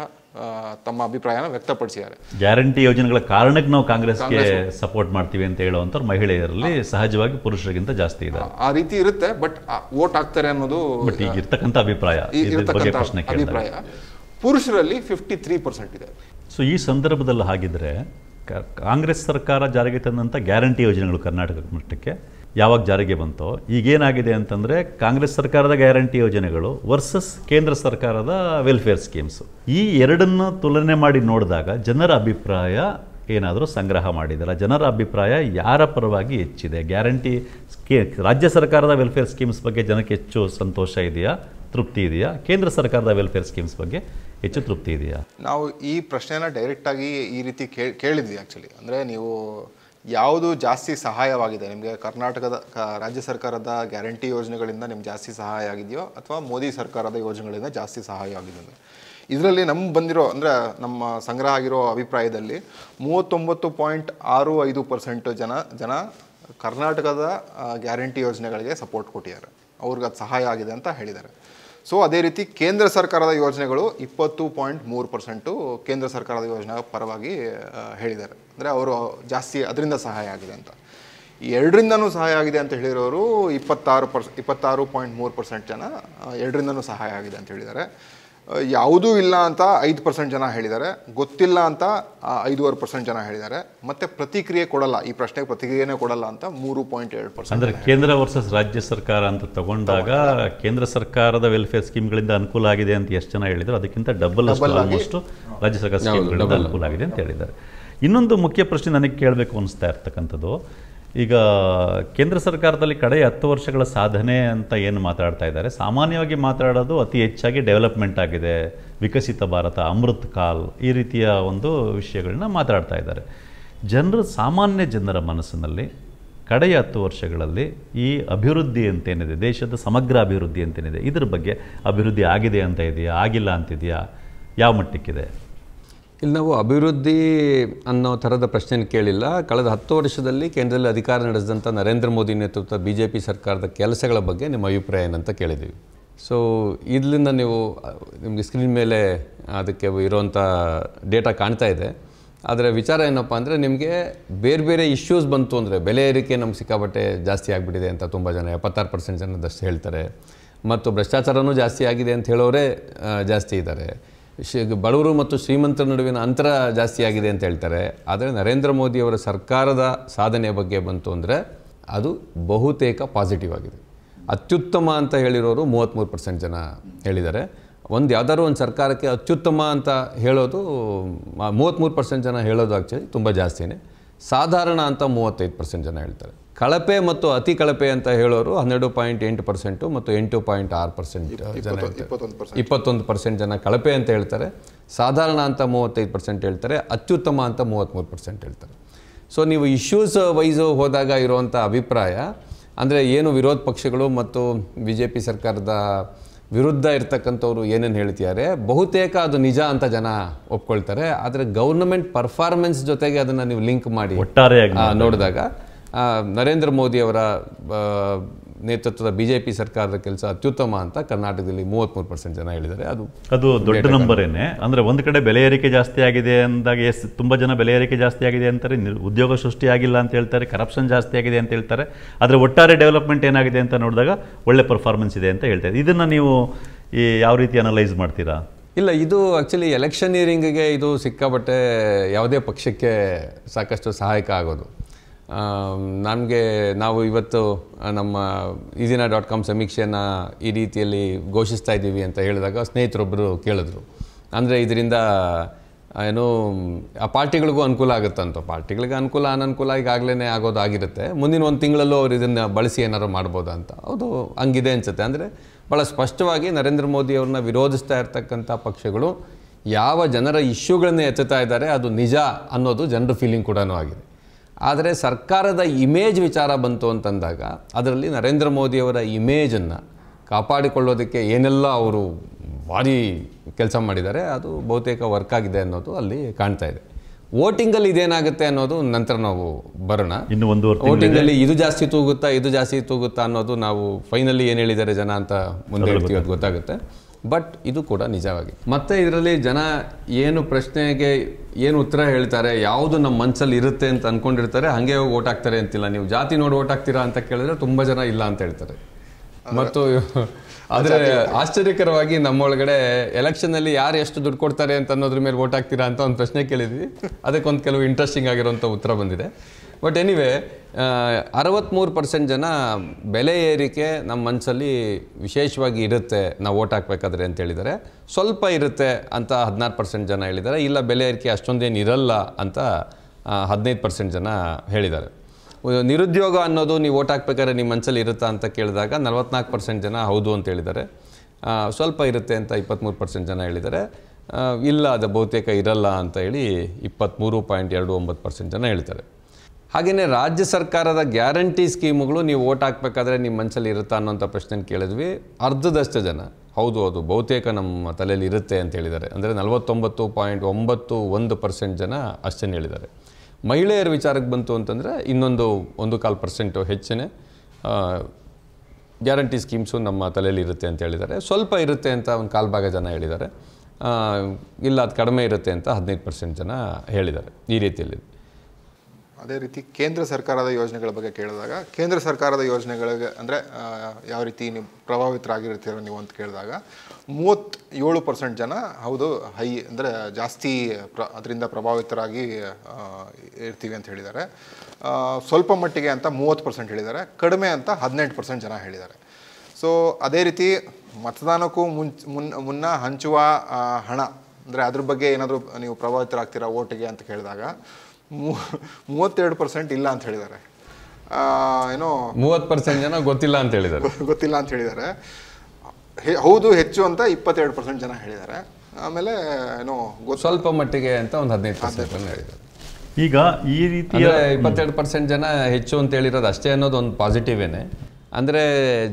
ತಮ್ಮ ಅಭಿಪ್ರಾಯನ ವ್ಯಕ್ತಪಡಿಸಿದ್ದಾರೆ ಗ್ಯಾರಂಟಿ ಯೋಜನೆಗಳ ಕಾರಣಕ್ಕೆ ನಾವು ಕಾಂಗ್ರೆಸ್ಗೆ ಸಪೋರ್ಟ್ ಮಾಡ್ತೀವಿ ಅಂತ ಹೇಳುವಂತ ಮಹಿಳೆಯರಲ್ಲಿ ಸಹಜವಾಗಿ ಪುರುಷರಿಗಿಂತ ಜಾಸ್ತಿ ಇದೆ ಆ ರೀತಿ ಇರುತ್ತೆ ಬಟ್ ವೋಟ್ ಆಗ್ತಾರೆ ಅನ್ನೋದು ಇರ್ತಕ್ಕಂಥ ಅಭಿಪ್ರಾಯ ಅಭಿಪ್ರಾಯ ಪುರುಷರಲ್ಲಿ ಫಿಫ್ಟಿ ತ್ರೀ ಪರ್ಸೆಂಟ್ ಇದೆ ಸೊ ಈ ಸಂದರ್ಭದಲ್ಲಿ ಹಾಗಿದ್ರೆ ಕಾಂಗ್ರೆಸ್ ಸರ್ಕಾರ ಜಾರಿಗೆ ತಂದಂಥ ಗ್ಯಾರಂಟಿ ಯೋಜನೆಗಳು ಕರ್ನಾಟಕ ಮಟ್ಟಕ್ಕೆ ಯಾವಾಗ ಜಾರಿಗೆ ಬಂತೋ ಈಗೇನಾಗಿದೆ ಅಂತಂದರೆ ಕಾಂಗ್ರೆಸ್ ಸರ್ಕಾರದ ಗ್ಯಾರಂಟಿ ಯೋಜನೆಗಳು ವರ್ಸಸ್ ಕೇಂದ್ರ ಸರ್ಕಾರದ ವೆಲ್ಫೇರ್ ಸ್ಕೀಮ್ಸು ಈ ಎರಡನ್ನು ತುಲನೆ ಮಾಡಿ ನೋಡಿದಾಗ ಜನರ ಅಭಿಪ್ರಾಯ ಏನಾದರೂ ಸಂಗ್ರಹ ಮಾಡಿದ್ದಾರೆ ಜನರ ಅಭಿಪ್ರಾಯ ಯಾರ ಪರವಾಗಿ ಹೆಚ್ಚಿದೆ ಗ್ಯಾರಂಟಿ ಸ್ಕೀ ರಾಜ್ಯ ಸರ್ಕಾರದ ವೆಲ್ಫೇರ್ ಸ್ಕೀಮ್ಸ್ ಬಗ್ಗೆ ಜನಕ್ಕೆ ಹೆಚ್ಚು ಸಂತೋಷ ಇದೆಯಾ ತೃಪ್ತಿ ಇದೆಯಾ ಕೇಂದ್ರ ಸರ್ಕಾರದ ವೆಲ್ಫೇರ್ ಸ್ಕೀಮ್ಸ್ ಬಗ್ಗೆ ಹೆಚ್ಚು ತೃಪ್ತಿ ಇದೆಯಾ ನಾವು ಈ ಪ್ರಶ್ನೆನ ಡೈರೆಕ್ಟಾಗಿ ಈ ರೀತಿ ಕೇಳಿದ್ವಿ ಆ್ಯಕ್ಚುಲಿ ಅಂದರೆ ನೀವು ಯಾವುದು ಜಾಸ್ತಿ ಸಹಾಯವಾಗಿದೆ ನಿಮಗೆ ಕರ್ನಾಟಕದ ರಾಜ್ಯ ಸರ್ಕಾರದ ಗ್ಯಾರಂಟಿ ಯೋಜನೆಗಳಿಂದ ನಿಮ್ಗೆ ಜಾಸ್ತಿ ಸಹಾಯ ಆಗಿದೆಯೋ ಅಥವಾ ಮೋದಿ ಸರ್ಕಾರದ ಯೋಜನೆಗಳಿಂದ ಜಾಸ್ತಿ ಸಹಾಯ ಆಗಿದೆ ಇದರಲ್ಲಿ ನಮ್ಮ ಬಂದಿರೋ ಅಂದರೆ ನಮ್ಮ ಸಂಗ್ರಹ ಆಗಿರೋ ಅಭಿಪ್ರಾಯದಲ್ಲಿ ಮೂವತ್ತೊಂಬತ್ತು ಪಾಯಿಂಟ್ ಆರು ಐದು ಪರ್ಸೆಂಟ್ ಜನ ಜನ ಕರ್ನಾಟಕದ ಗ್ಯಾರಂಟಿ ಯೋಜನೆಗಳಿಗೆ ಸಪೋರ್ಟ್ ಕೊಟ್ಟಿದ್ದಾರೆ ಅವ್ರಿಗೆ ಅದು ಸಹಾಯ ಆಗಿದೆ ಅಂತ ಹೇಳಿದ್ದಾರೆ ಸೊ ಅದೇ ರೀತಿ ಕೇಂದ್ರ ಸರ್ಕಾರದ ಯೋಜನೆಗಳು ಇಪ್ಪತ್ತು ಪಾಯಿಂಟ್ ಮೂರು ಪರ್ಸೆಂಟು ಕೇಂದ್ರ ಸರ್ಕಾರದ ಯೋಜನೆ ಪರವಾಗಿ ಹೇಳಿದ್ದಾರೆ ಅಂದರೆ ಅವರು ಜಾಸ್ತಿ ಅದರಿಂದ ಸಹಾಯ ಆಗಿದೆ ಅಂತ ಎರಡರಿಂದನೂ ಸಹಾಯ ಆಗಿದೆ ಅಂತ ಹೇಳಿರೋರು ಇಪ್ಪತ್ತಾರು ಪರ್ಸ್ ಇಪ್ಪತ್ತಾರು ಪಾಯಿಂಟ್ ಮೂರು ಪರ್ಸೆಂಟ್ ಜನ ಎರಡರಿಂದನೂ ಸಹಾಯ ಆಗಿದೆ ಅಂತ ಹೇಳಿದ್ದಾರೆ ಯಾವುದೂ ಇಲ್ಲ ಅಂತ ಐದು ಪರ್ಸೆಂಟ್ ಜನ ಹೇಳಿದ್ದಾರೆ ಗೊತ್ತಿಲ್ಲ ಅಂತ ಐದೂವರೆ ಪರ್ಸೆಂಟ್ ಜನ ಹೇಳಿದ್ದಾರೆ ಮತ್ತೆ ಪ್ರತಿಕ್ರಿಯೆ ಕೊಡಲ್ಲ ಈ ಪ್ರಶ್ನೆಗೆ ಪ್ರತಿಕ್ರಿಯೆನೇ ಕೊಡಲ್ಲ ಅಂತ ಮೂರು ಪಾಯಿಂಟ್ ಎರಡು ಪರ್ಸೆಂಟ್ ಅಂದರೆ ಕೇಂದ್ರ ವರ್ಸಸ್ ರಾಜ್ಯ ಸರ್ಕಾರ ಅಂತ ತಗೊಂಡಾಗ ಕೇಂದ್ರ ಸರ್ಕಾರದ ವೆಲ್ಫೇರ್ ಸ್ಕೀಮ್ಗಳಿಂದ ಅನುಕೂಲ ಆಗಿದೆ ಅಂತ ಎಷ್ಟು ಜನ ಹೇಳಿದ್ರು ಅದಕ್ಕಿಂತ ಡಬಲ್ ಆಲ್ಮೋಸ್ಟ್ ರಾಜ್ಯ ಸರ್ಕಾರ ಅನುಕೂಲ ಆಗಿದೆ ಅಂತ ಹೇಳಿದ್ದಾರೆ ಇನ್ನೊಂದು ಮುಖ್ಯ ಪ್ರಶ್ನೆ ನನಗೆ ಕೇಳಬೇಕು ಅನಿಸ್ತಾ ಇರ್ತಕ್ಕಂಥದ್ದು ಈಗ ಕೇಂದ್ರ ಸರ್ಕಾರದಲ್ಲಿ ಕಡೆಯ ಹತ್ತು ವರ್ಷಗಳ ಸಾಧನೆ ಅಂತ ಏನು ಮಾತಾಡ್ತಾ ಇದ್ದಾರೆ ಸಾಮಾನ್ಯವಾಗಿ ಮಾತಾಡೋದು ಅತಿ ಹೆಚ್ಚಾಗಿ ಡೆವಲಪ್ಮೆಂಟ್ ಆಗಿದೆ ವಿಕಸಿತ ಭಾರತ ಅಮೃತ್ ಕಾಲ್ ಈ ರೀತಿಯ ಒಂದು ವಿಷಯಗಳನ್ನ ಮಾತಾಡ್ತಾ ಇದ್ದಾರೆ ಜನರು ಸಾಮಾನ್ಯ ಜನರ ಮನಸ್ಸಿನಲ್ಲಿ ಕಡೆಯ ಹತ್ತು ವರ್ಷಗಳಲ್ಲಿ ಈ ಅಭಿವೃದ್ಧಿ ಅಂತೇನಿದೆ ದೇಶದ ಸಮಗ್ರ ಅಭಿವೃದ್ಧಿ ಅಂತೇನಿದೆ ಇದ್ರ ಬಗ್ಗೆ ಅಭಿವೃದ್ಧಿ ಆಗಿದೆ ಅಂತ ಇದೆಯಾ ಆಗಿಲ್ಲ ಅಂತಿದೆಯಾ ಯಾವ ಮಟ್ಟಕ್ಕಿದೆ ಇಲ್ಲಿ ನಾವು ಅಭಿವೃದ್ಧಿ ಅನ್ನೋ ಥರದ ಪ್ರಶ್ನೆಯನ್ನು ಕೇಳಿಲ್ಲ ಕಳೆದ ಹತ್ತು ವರ್ಷದಲ್ಲಿ ಕೇಂದ್ರದಲ್ಲಿ ಅಧಿಕಾರ ನಡೆಸಿದಂಥ ನರೇಂದ್ರ ಮೋದಿ ನೇತೃತ್ವದ ಬಿ ಜೆ ಪಿ ಸರ್ಕಾರದ ಕೆಲಸಗಳ ಬಗ್ಗೆ ನಿಮ್ಮ ಅಭಿಪ್ರಾಯ ಏನಂತ ಕೇಳಿದ್ದೀವಿ ಸೊ ಇದರಿಂದ ನೀವು ನಿಮಗೆ ಸ್ಕ್ರೀನ್ ಮೇಲೆ ಅದಕ್ಕೆ ಇರೋವಂಥ ಡೇಟಾ ಕಾಣ್ತಾ ಇದೆ ಆದರೆ ವಿಚಾರ ಏನಪ್ಪ ಅಂದರೆ ನಿಮಗೆ ಬೇರೆ ಬೇರೆ ಇಶ್ಯೂಸ್ ಬಂತು ಅಂದರೆ ಬೆಲೆ ಏರಿಕೆ ನಮ್ಗೆ ಸಿಕ್ಕಾಪಟ್ಟೆ ಜಾಸ್ತಿ ಆಗಿಬಿಟ್ಟಿದೆ ಅಂತ ತುಂಬ ಜನ ಎಪ್ಪತ್ತಾರು ಪರ್ಸೆಂಟ್ ಜನದಷ್ಟು ಹೇಳ್ತಾರೆ ಮತ್ತು ಭ್ರಷ್ಟಾಚಾರನೂ ಜಾಸ್ತಿ ಆಗಿದೆ ಅಂತ ಹೇಳೋರೇ ಜಾಸ್ತಿ ಇದ್ದಾರೆ ಬಡವರು ಮತ್ತು ಶ್ರೀಮಂತರ ನಡುವಿನ ಅಂತರ ಜಾಸ್ತಿ ಆಗಿದೆ ಅಂತ ಹೇಳ್ತಾರೆ ಆದರೆ ನರೇಂದ್ರ ಮೋದಿಯವರ ಸರ್ಕಾರದ ಸಾಧನೆಯ ಬಗ್ಗೆ ಬಂತು ಅಂದರೆ ಅದು ಬಹುತೇಕ ಪಾಸಿಟಿವ್ ಆಗಿದೆ ಅತ್ಯುತ್ತಮ ಅಂತ ಹೇಳಿರೋರು ಮೂವತ್ತ್ಮೂರು ಪರ್ಸೆಂಟ್ ಜನ ಹೇಳಿದ್ದಾರೆ ಒಂದು ಯಾವ್ದಾದ್ರು ಒಂದು ಸರ್ಕಾರಕ್ಕೆ ಅತ್ಯುತ್ತಮ ಅಂತ ಹೇಳೋದು ಮೂವತ್ತ್ಮೂರು ಪರ್ಸೆಂಟ್ ಜನ ಹೇಳೋದು ಆ್ಯಕ್ಚುಲಿ ತುಂಬ ಜಾಸ್ತಿನೇ ಸಾಧಾರಣ ಅಂತ ಮೂವತ್ತೈದು ಪರ್ಸೆಂಟ್ ಜನ ಹೇಳ್ತಾರೆ ಕಳಪೆ ಮತ್ತು ಅತಿ ಕಳಪೆ ಅಂತ ಹೇಳೋರು ಹನ್ನೆರಡು ಪಾಯಿಂಟ್ ಎಂಟು ಪರ್ಸೆಂಟು ಮತ್ತು ಎಂಟು ಪಾಯಿಂಟ್ ಆರು ಪರ್ಸೆಂಟ್ ಜನ ಇಪ್ಪತ್ತೊಂದು ಪರ್ಸೆಂಟ್ ಜನ ಕಳಪೆ ಅಂತ ಹೇಳ್ತಾರೆ ಸಾಧಾರಣ ಅಂತ ಮೂವತ್ತೈದು ಪರ್ಸೆಂಟ್ ಹೇಳ್ತಾರೆ ಅತ್ಯುತ್ತಮ ಅಂತ ಮೂವತ್ತ್ಮೂರು ಪರ್ಸೆಂಟ್ ಹೇಳ್ತಾರೆ ಸೊ ನೀವು ಇಶ್ಯೂಸ್ ವೈಸು ಹೋದಾಗ ಇರುವಂಥ ಅಭಿಪ್ರಾಯ ಅಂದರೆ ಏನು ವಿರೋಧ ಪಕ್ಷಗಳು ಮತ್ತು ಬಿ ಜೆ ಪಿ ಸರ್ಕಾರದ ವಿರುದ್ಧ ಇರ್ತಕ್ಕಂಥವ್ರು ಏನೇನು ಹೇಳ್ತಿದ್ದಾರೆ ಬಹುತೇಕ ಅದು ನಿಜ ಅಂತ ಜನ ಒಪ್ಕೊಳ್ತಾರೆ ಆದರೆ ಗೌರ್ನಮೆಂಟ್ ಪರ್ಫಾರ್ಮೆನ್ಸ್ ಜೊತೆಗೆ ಅದನ್ನು ನೀವು ಲಿಂಕ್ ಮಾಡಿ ಒಟ್ಟಾರೆ ನೋಡಿದಾಗ ನರೇಂದ್ರ ಮೋದಿಯವರ ನೇತೃತ್ವದ ಬಿ ಜೆ ಪಿ ಸರ್ಕಾರದ ಕೆಲಸ ಅತ್ಯುತ್ತಮ ಅಂತ ಕರ್ನಾಟಕದಲ್ಲಿ ಮೂವತ್ತ್ಮೂರು ಪರ್ಸೆಂಟ್ ಜನ ಹೇಳಿದ್ದಾರೆ ಅದು ಅದು ದೊಡ್ಡ ನಂಬರ್ ಏನೇ ಅಂದರೆ ಒಂದು ಕಡೆ ಬೆಲೆ ಏರಿಕೆ ಜಾಸ್ತಿ ಆಗಿದೆ ಅಂದಾಗ ಎಸ್ ತುಂಬ ಜನ ಬೆಲೆ ಏರಿಕೆ ಜಾಸ್ತಿ ಆಗಿದೆ ಅಂತಾರೆ ಉದ್ಯೋಗ ಸೃಷ್ಟಿ ಆಗಿಲ್ಲ ಅಂತ ಹೇಳ್ತಾರೆ ಕರಪ್ಷನ್ ಜಾಸ್ತಿ ಆಗಿದೆ ಅಂತ ಹೇಳ್ತಾರೆ ಆದರೆ ಒಟ್ಟಾರೆ ಡೆವಲಪ್ಮೆಂಟ್ ಏನಾಗಿದೆ ಅಂತ ನೋಡಿದಾಗ ಒಳ್ಳೆ ಪರ್ಫಾರ್ಮೆನ್ಸ್ ಇದೆ ಅಂತ ಹೇಳ್ತಾರೆ ಇದನ್ನು ನೀವು ಈ ಯಾವ ರೀತಿ ಅನಲೈಸ್ ಮಾಡ್ತೀರಾ ಇಲ್ಲ ಇದು ಆ್ಯಕ್ಚುಲಿ ಎಲೆಕ್ಷನಿಯರಿಂಗ್ಗೆ ಇದು ಸಿಕ್ಕಾಪಟ್ಟೆ ಯಾವುದೇ ಪಕ್ಷಕ್ಕೆ ಸಾಕಷ್ಟು ಸಹಾಯಕ ಆಗೋದು ನಮಗೆ ನಾವು ಇವತ್ತು ನಮ್ಮ ಇದಿನ ಡಾಟ್ ಕಾಮ್ ಸಮೀಕ್ಷೆಯನ್ನು ಈ ರೀತಿಯಲ್ಲಿ ಘೋಷಿಸ್ತಾ ಇದ್ದೀವಿ ಅಂತ ಹೇಳಿದಾಗ ಸ್ನೇಹಿತರೊಬ್ಬರು ಕೇಳಿದ್ರು ಅಂದರೆ ಇದರಿಂದ ಏನು ಆ ಪಾರ್ಟಿಗಳಿಗೂ ಅನುಕೂಲ ಆಗುತ್ತಂತ ಪಾರ್ಟಿಗಳಿಗೆ ಅನುಕೂಲ ಅನನುಕೂಲ ಈಗಾಗಲೇ ಆಗೋದಾಗಿರುತ್ತೆ ಮುಂದಿನ ಒಂದು ತಿಂಗಳಲ್ಲೂ ಅವರು ಇದನ್ನು ಬಳಸಿ ಏನಾದ್ರು ಮಾಡ್ಬೋದಾ ಅಂತ ಅದು ಹಂಗಿದೆ ಅನಿಸುತ್ತೆ ಅಂದರೆ ಭಾಳ ಸ್ಪಷ್ಟವಾಗಿ ನರೇಂದ್ರ ಮೋದಿ ಅವ್ರನ್ನ ವಿರೋಧಿಸ್ತಾ ಇರ್ತಕ್ಕಂಥ ಪಕ್ಷಗಳು ಯಾವ ಜನರ ಇಶ್ಯೂಗಳನ್ನೇ ಎತ್ತುತ್ತಾ ಇದ್ದಾರೆ ಅದು ನಿಜ ಅನ್ನೋದು ಜನರ ಫೀಲಿಂಗ್ ಕೂಡ ಆಗಿದೆ ಆದರೆ ಸರ್ಕಾರದ ಇಮೇಜ್ ವಿಚಾರ ಬಂತು ಅಂತಂದಾಗ ಅದರಲ್ಲಿ ನರೇಂದ್ರ ಮೋದಿಯವರ ಇಮೇಜನ್ನು ಕಾಪಾಡಿಕೊಳ್ಳೋದಕ್ಕೆ ಏನೆಲ್ಲ ಅವರು ಭಾರಿ ಕೆಲಸ ಮಾಡಿದ್ದಾರೆ ಅದು ಬಹುತೇಕ ವರ್ಕ್ ಆಗಿದೆ ಅನ್ನೋದು ಅಲ್ಲಿ ಕಾಣ್ತಾ ಇದೆ ವೋಟಿಂಗಲ್ಲಿ ಇದೇನಾಗುತ್ತೆ ಅನ್ನೋದು ನಂತರ ನಾವು ಬರೋಣ ಇನ್ನು ಒಂದು ವೋಟಿಂಗಲ್ಲಿ ಇದು ಜಾಸ್ತಿ ತೂಗುತ್ತಾ ಇದು ಜಾಸ್ತಿ ತೂಗುತ್ತಾ ಅನ್ನೋದು ನಾವು ಫೈನಲಿ ಏನು ಹೇಳಿದ್ದಾರೆ ಜನ ಅಂತ ಮುಂದೆ ಗೊತ್ತಾಗುತ್ತೆ ಬಟ್ ಇದು ಕೂಡ ನಿಜವಾಗಿ ಮತ್ತೆ ಇದರಲ್ಲಿ ಜನ ಏನು ಪ್ರಶ್ನೆಗೆ ಏನು ಉತ್ತರ ಹೇಳ್ತಾರೆ ಯಾವುದು ನಮ್ಮ ಮನಸ್ಸಲ್ಲಿ ಇರುತ್ತೆ ಅಂತ ಅಂದ್ಕೊಂಡಿರ್ತಾರೆ ಹಾಗೆ ಹೋಗಿ ಓಟ್ ಹಾಕ್ತಾರೆ ಅಂತಿಲ್ಲ ನೀವು ಜಾತಿ ನೋಡಿ ಓಟ್ ಹಾಕ್ತೀರಾ ಅಂತ ಕೇಳಿದ್ರೆ ತುಂಬ ಜನ ಇಲ್ಲ ಅಂತ ಹೇಳ್ತಾರೆ ಮತ್ತು ಆದರೆ ಆಶ್ಚರ್ಯಕರವಾಗಿ ನಮ್ಮೊಳಗಡೆ ಎಲೆಕ್ಷನಲ್ಲಿ ಯಾರು ಎಷ್ಟು ದುಡ್ಡು ಕೊಡ್ತಾರೆ ಅಂತ ಅನ್ನೋದ್ರ ಮೇಲೆ ಓಟ್ ಹಾಕ್ತೀರಾ ಅಂತ ಒಂದು ಪ್ರಶ್ನೆ ಕೇಳಿದ್ವಿ ಅದಕ್ಕೊಂದು ಕೆಲವು ಇಂಟ್ರೆಸ್ಟಿಂಗ್ ಆಗಿರುವಂಥ ಉತ್ತರ ಬಂದಿದೆ ಬಟ್ ಎನಿವೆ ಅರವತ್ತ್ಮೂರು ಪರ್ಸೆಂಟ್ ಜನ ಬೆಲೆ ಏರಿಕೆ ನಮ್ಮ ಮನಸ್ಸಲ್ಲಿ ವಿಶೇಷವಾಗಿ ಇರುತ್ತೆ ನಾವು ಓಟ್ ಹಾಕ್ಬೇಕಾದ್ರೆ ಅಂತ ಹೇಳಿದರೆ ಸ್ವಲ್ಪ ಇರುತ್ತೆ ಅಂತ ಹದಿನಾರು ಪರ್ಸೆಂಟ್ ಜನ ಹೇಳಿದ್ದಾರೆ ಇಲ್ಲ ಬೆಲೆ ಏರಿಕೆ ಅಷ್ಟೊಂದೇನು ಇರಲ್ಲ ಅಂತ ಹದಿನೈದು ಪರ್ಸೆಂಟ್ ಜನ ಹೇಳಿದ್ದಾರೆ ನಿರುದ್ಯೋಗ ಅನ್ನೋದು ನೀವು ಓಟ್ ಹಾಕ್ಬೇಕಾದ್ರೆ ನಿಮ್ಮ ಮನಸ್ಸಲ್ಲಿ ಇರುತ್ತಾ ಅಂತ ಕೇಳಿದಾಗ ನಲವತ್ನಾಲ್ಕು ಪರ್ಸೆಂಟ್ ಜನ ಹೌದು ಅಂತ ಹೇಳಿದ್ದಾರೆ ಸ್ವಲ್ಪ ಇರುತ್ತೆ ಅಂತ ಇಪ್ಪತ್ತ್ಮೂರು ಪರ್ಸೆಂಟ್ ಜನ ಹೇಳಿದ್ದಾರೆ ಇಲ್ಲ ಅದು ಬಹುತೇಕ ಇರಲ್ಲ ಅಂತ ಹೇಳಿ ಇಪ್ಪತ್ತ್ಮೂರು ಪಾಯಿಂಟ್ ಎರಡು ಒಂಬತ್ತು ಪರ್ಸೆಂಟ್ ಜನ ಹೇಳ್ತಾರೆ ಹಾಗೆಯೇ ರಾಜ್ಯ ಸರ್ಕಾರದ ಗ್ಯಾರಂಟಿ ಸ್ಕೀಮ್ಗಳು ನೀವು ಓಟ್ ಹಾಕಬೇಕಾದ್ರೆ ನಿಮ್ಮ ಮನಸ್ಸಲ್ಲಿ ಇರುತ್ತಾ ಅನ್ನೋಂಥ ಪ್ರಶ್ನೆ ಕೇಳಿದ್ವಿ ಅರ್ಧದಷ್ಟು ಜನ ಹೌದು ಅದು ಬಹುತೇಕ ನಮ್ಮ ತಲೆಯಲ್ಲಿ ಇರುತ್ತೆ ಅಂತ ಹೇಳಿದ್ದಾರೆ ಅಂದರೆ ನಲವತ್ತೊಂಬತ್ತು ಪಾಯಿಂಟ್ ಒಂಬತ್ತು ಒಂದು ಪರ್ಸೆಂಟ್ ಜನ ಅಷ್ಟನ್ನು ಹೇಳಿದ್ದಾರೆ ಮಹಿಳೆಯರ ವಿಚಾರಕ್ಕೆ ಬಂತು ಅಂತಂದರೆ ಇನ್ನೊಂದು ಒಂದು ಕಾಲು ಪರ್ಸೆಂಟು ಹೆಚ್ಚಿನ ಗ್ಯಾರಂಟಿ ಸ್ಕೀಮ್ಸು ನಮ್ಮ ತಲೆಯಲ್ಲಿ ಇರುತ್ತೆ ಅಂತ ಹೇಳಿದ್ದಾರೆ ಸ್ವಲ್ಪ ಇರುತ್ತೆ ಅಂತ ಒಂದು ಕಾಲು ಭಾಗ ಜನ ಹೇಳಿದ್ದಾರೆ ಇಲ್ಲ ಅದು ಕಡಿಮೆ ಇರುತ್ತೆ ಅಂತ ಹದಿನೈದು ಪರ್ಸೆಂಟ್ ಜನ ಹೇಳಿದ್ದಾರೆ ಈ ರೀತಿಯಲ್ಲಿ ಅದೇ ರೀತಿ ಕೇಂದ್ರ ಸರ್ಕಾರದ ಯೋಜನೆಗಳ ಬಗ್ಗೆ ಕೇಳಿದಾಗ ಕೇಂದ್ರ ಸರ್ಕಾರದ ಯೋಜನೆಗಳಿಗೆ ಅಂದರೆ ಯಾವ ರೀತಿ ನೀವು ಪ್ರಭಾವಿತರಾಗಿರ್ತೀರ ನೀವು ಅಂತ ಕೇಳಿದಾಗ ಮೂವತ್ತೇಳು ಪರ್ಸೆಂಟ್ ಜನ ಹೌದು ಹೈ ಅಂದರೆ ಜಾಸ್ತಿ ಪ್ರ ಅದರಿಂದ ಪ್ರಭಾವಿತರಾಗಿ ಇರ್ತೀವಿ ಅಂತ ಹೇಳಿದ್ದಾರೆ ಸ್ವಲ್ಪ ಮಟ್ಟಿಗೆ ಅಂತ ಮೂವತ್ತು ಪರ್ಸೆಂಟ್ ಹೇಳಿದ್ದಾರೆ ಕಡಿಮೆ ಅಂತ ಹದಿನೆಂಟು ಪರ್ಸೆಂಟ್ ಜನ ಹೇಳಿದ್ದಾರೆ ಸೊ ಅದೇ ರೀತಿ ಮತದಾನಕ್ಕೂ ಮುನ್ ಮುನ್ನ ಹಂಚುವ ಹಣ ಅಂದರೆ ಅದ್ರ ಬಗ್ಗೆ ಏನಾದರೂ ನೀವು ಪ್ರಭಾವಿತರಾಗ್ತೀರಾ ಓಟಿಗೆ ಅಂತ ಕೇಳಿದಾಗ ಮೂ ಮೂವತ್ತೆರಡು ಪರ್ಸೆಂಟ್ ಇಲ್ಲ ಅಂತ ಹೇಳಿದ್ದಾರೆ ಏನೋ ಮೂವತ್ತು ಪರ್ಸೆಂಟ್ ಜನ ಗೊತ್ತಿಲ್ಲ ಅಂತ ಹೇಳಿದ್ದಾರೆ ಗೊತ್ತಿಲ್ಲ ಅಂತ ಹೇಳಿದ್ದಾರೆ ಹೌದು ಹೆಚ್ಚು ಅಂತ ಇಪ್ಪತ್ತೆರಡು ಪರ್ಸೆಂಟ್ ಜನ ಹೇಳಿದ್ದಾರೆ ಆಮೇಲೆ ಏನೋ ಸ್ವಲ್ಪ ಮಟ್ಟಿಗೆ ಅಂತ ಒಂದು ಹದಿನೈದು ಪರ್ಸೆಂಟ್ ಹೇಳಿದ್ದಾರೆ ಈಗ ಈ ರೀತಿಯ ಇಪ್ಪತ್ತೆರಡು ಪರ್ಸೆಂಟ್ ಜನ ಹೆಚ್ಚು ಅಂತ ಹೇಳಿರೋದು ಅಷ್ಟೇ ಅನ್ನೋದು ಒಂದು ಪಾಸಿಟಿವ್ ಏನೇ ಅಂದರೆ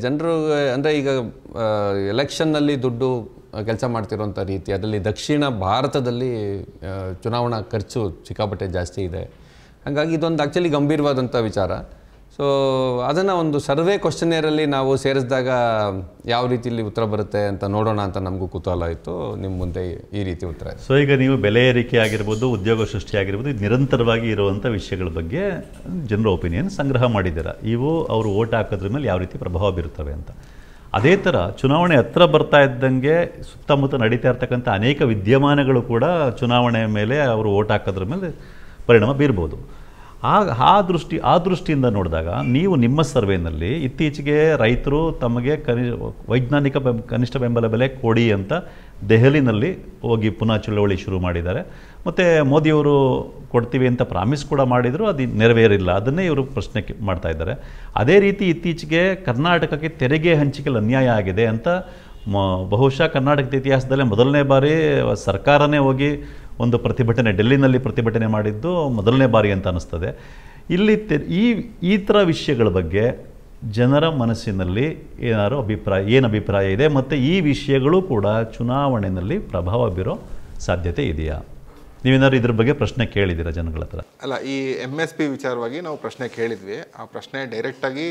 ಜನರು ಅಂದರೆ ಈಗ ಎಲೆಕ್ಷನ್ನಲ್ಲಿ ದುಡ್ಡು ಕೆಲಸ ಮಾಡ್ತಿರುವಂಥ ರೀತಿ ಅದರಲ್ಲಿ ದಕ್ಷಿಣ ಭಾರತದಲ್ಲಿ ಚುನಾವಣಾ ಖರ್ಚು ಚಿಕ್ಕಾಪಟ್ಟೆ ಜಾಸ್ತಿ ಇದೆ ಹಾಗಾಗಿ ಇದೊಂದು ಆ್ಯಕ್ಚುಲಿ ಗಂಭೀರವಾದಂಥ ವಿಚಾರ ಸೊ ಅದನ್ನು ಒಂದು ಸರ್ವೆ ಕ್ವಶನೇರಲ್ಲಿ ನಾವು ಸೇರಿಸಿದಾಗ ಯಾವ ರೀತಿಯಲ್ಲಿ ಉತ್ತರ ಬರುತ್ತೆ ಅಂತ ನೋಡೋಣ ಅಂತ ನಮಗೂ ಕುತೂಹಲ ಆಯಿತು ನಿಮ್ಮ ಮುಂದೆ ಈ ರೀತಿ ಉತ್ತರ ಸೊ ಈಗ ನೀವು ಬೆಲೆ ಏರಿಕೆ ಆಗಿರ್ಬೋದು ಉದ್ಯೋಗ ಸೃಷ್ಟಿ ಆಗಿರ್ಬೋದು ನಿರಂತರವಾಗಿ ಇರುವಂಥ ವಿಷಯಗಳ ಬಗ್ಗೆ ಜನರ ಒಪಿನಿಯನ್ ಸಂಗ್ರಹ ಮಾಡಿದ್ದೀರಾ ಇವು ಅವರು ಓಟ್ ಹಾಕೋದ್ರ ಮೇಲೆ ಯಾವ ರೀತಿ ಪ್ರಭಾವ ಬೀರುತ್ತವೆ ಅಂತ ಅದೇ ಥರ ಚುನಾವಣೆ ಹತ್ರ ಬರ್ತಾ ಇದ್ದಂಗೆ ಸುತ್ತಮುತ್ತ ನಡೀತಾ ಇರ್ತಕ್ಕಂಥ ಅನೇಕ ವಿದ್ಯಮಾನಗಳು ಕೂಡ ಚುನಾವಣೆಯ ಮೇಲೆ ಅವರು ಓಟ್ ಹಾಕೋದ್ರ ಮೇಲೆ ಪರಿಣಾಮ ಬೀರ್ಬೋದು ಆ ಆ ದೃಷ್ಟಿ ಆ ದೃಷ್ಟಿಯಿಂದ ನೋಡಿದಾಗ ನೀವು ನಿಮ್ಮ ಸರ್ವೇನಲ್ಲಿ ಇತ್ತೀಚೆಗೆ ರೈತರು ತಮಗೆ ಕನಿ ವೈಜ್ಞಾನಿಕ ಬೆಂಬ ಕನಿಷ್ಠ ಬೆಂಬಲ ಬೆಲೆ ಕೊಡಿ ಅಂತ ದೆಹಲಿನಲ್ಲಿ ಹೋಗಿ ಪುನಃ ಚಳವಳಿ ಶುರು ಮಾಡಿದ್ದಾರೆ ಮತ್ತು ಮೋದಿಯವರು ಕೊಡ್ತೀವಿ ಅಂತ ಪ್ರಾಮಿಸ್ ಕೂಡ ಮಾಡಿದರೂ ಅದು ನೆರವೇರಿಲ್ಲ ಅದನ್ನೇ ಇವರು ಪ್ರಶ್ನೆ ಮಾಡ್ತಾ ಇದ್ದಾರೆ ಅದೇ ರೀತಿ ಇತ್ತೀಚೆಗೆ ಕರ್ನಾಟಕಕ್ಕೆ ತೆರಿಗೆ ಹಂಚಿಕೆಯಲ್ಲಿ ಅನ್ಯಾಯ ಆಗಿದೆ ಅಂತ ಬಹುಶಃ ಕರ್ನಾಟಕದ ಇತಿಹಾಸದಲ್ಲೇ ಮೊದಲನೇ ಬಾರಿ ಸರ್ಕಾರನೇ ಹೋಗಿ ಒಂದು ಪ್ರತಿಭಟನೆ ಡೆಲ್ಲಿನಲ್ಲಿ ಪ್ರತಿಭಟನೆ ಮಾಡಿದ್ದು ಮೊದಲನೇ ಬಾರಿ ಅಂತ ಅನ್ನಿಸ್ತದೆ ಇಲ್ಲಿ ತೆ ಈ ಈ ಥರ ವಿಷಯಗಳ ಬಗ್ಗೆ ಜನರ ಮನಸ್ಸಿನಲ್ಲಿ ಏನಾದರೂ ಅಭಿಪ್ರಾಯ ಏನು ಅಭಿಪ್ರಾಯ ಇದೆ ಮತ್ತು ಈ ವಿಷಯಗಳು ಕೂಡ ಚುನಾವಣೆಯಲ್ಲಿ ಪ್ರಭಾವ ಬೀರೋ ಸಾಧ್ಯತೆ ಇದೆಯಾ ನೀವೇನಾದ್ರು ಇದ್ರ ಬಗ್ಗೆ ಪ್ರಶ್ನೆ ಕೇಳಿದ್ದೀರಾ ಜನಗಳ ಹತ್ರ ಅಲ್ಲ ಈ ಎಮ್ ಎಸ್ ಪಿ ವಿಚಾರವಾಗಿ ನಾವು ಪ್ರಶ್ನೆ ಕೇಳಿದ್ವಿ ಆ ಪ್ರಶ್ನೆ ಡೈರೆಕ್ಟಾಗಿ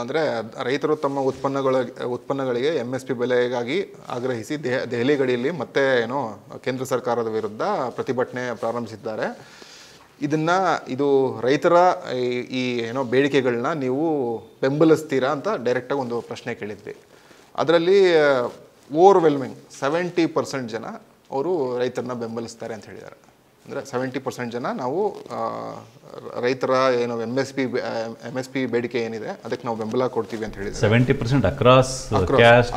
ಅಂದರೆ ರೈತರು ತಮ್ಮ ಉತ್ಪನ್ನಗಳ ಉತ್ಪನ್ನಗಳಿಗೆ ಎಮ್ ಎಸ್ ಪಿ ಬೆಲೆಗಾಗಿ ಆಗ್ರಹಿಸಿ ದೆಹ ದೆಹಲಿ ಗಡಿಯಲ್ಲಿ ಮತ್ತೆ ಏನು ಕೇಂದ್ರ ಸರ್ಕಾರದ ವಿರುದ್ಧ ಪ್ರತಿಭಟನೆ ಪ್ರಾರಂಭಿಸಿದ್ದಾರೆ ಇದನ್ನು ಇದು ರೈತರ ಈ ಏನೋ ಬೇಡಿಕೆಗಳನ್ನ ನೀವು ಬೆಂಬಲಿಸ್ತೀರಾ ಅಂತ ಡೈರೆಕ್ಟಾಗಿ ಒಂದು ಪ್ರಶ್ನೆ ಕೇಳಿದ್ವಿ ಅದರಲ್ಲಿ ಓವರ್ವೆಲ್ಮಿಂಗ್ ಸೆವೆಂಟಿ ಪರ್ಸೆಂಟ್ ಜನ ಅವರು ರೈತರನ್ನ ಬೆಂಬಲಿಸ್ತಾರೆ ಅಂತ ಹೇಳಿದ್ದಾರೆ ಅಂದರೆ ಸೆವೆಂಟಿ ಪರ್ಸೆಂಟ್ ಜನ ನಾವು ರೈತರ ಏನು M S P M S P ಬೇಡಿಕೆ ಏನಿದೆ ಅದಕ್ಕೆ ನಾವು ಬೆಂಬಲ ಕೊಡ್ತೀವಿ ಅಂತ ಹೇಳಿದ್ರೆ seventy percent across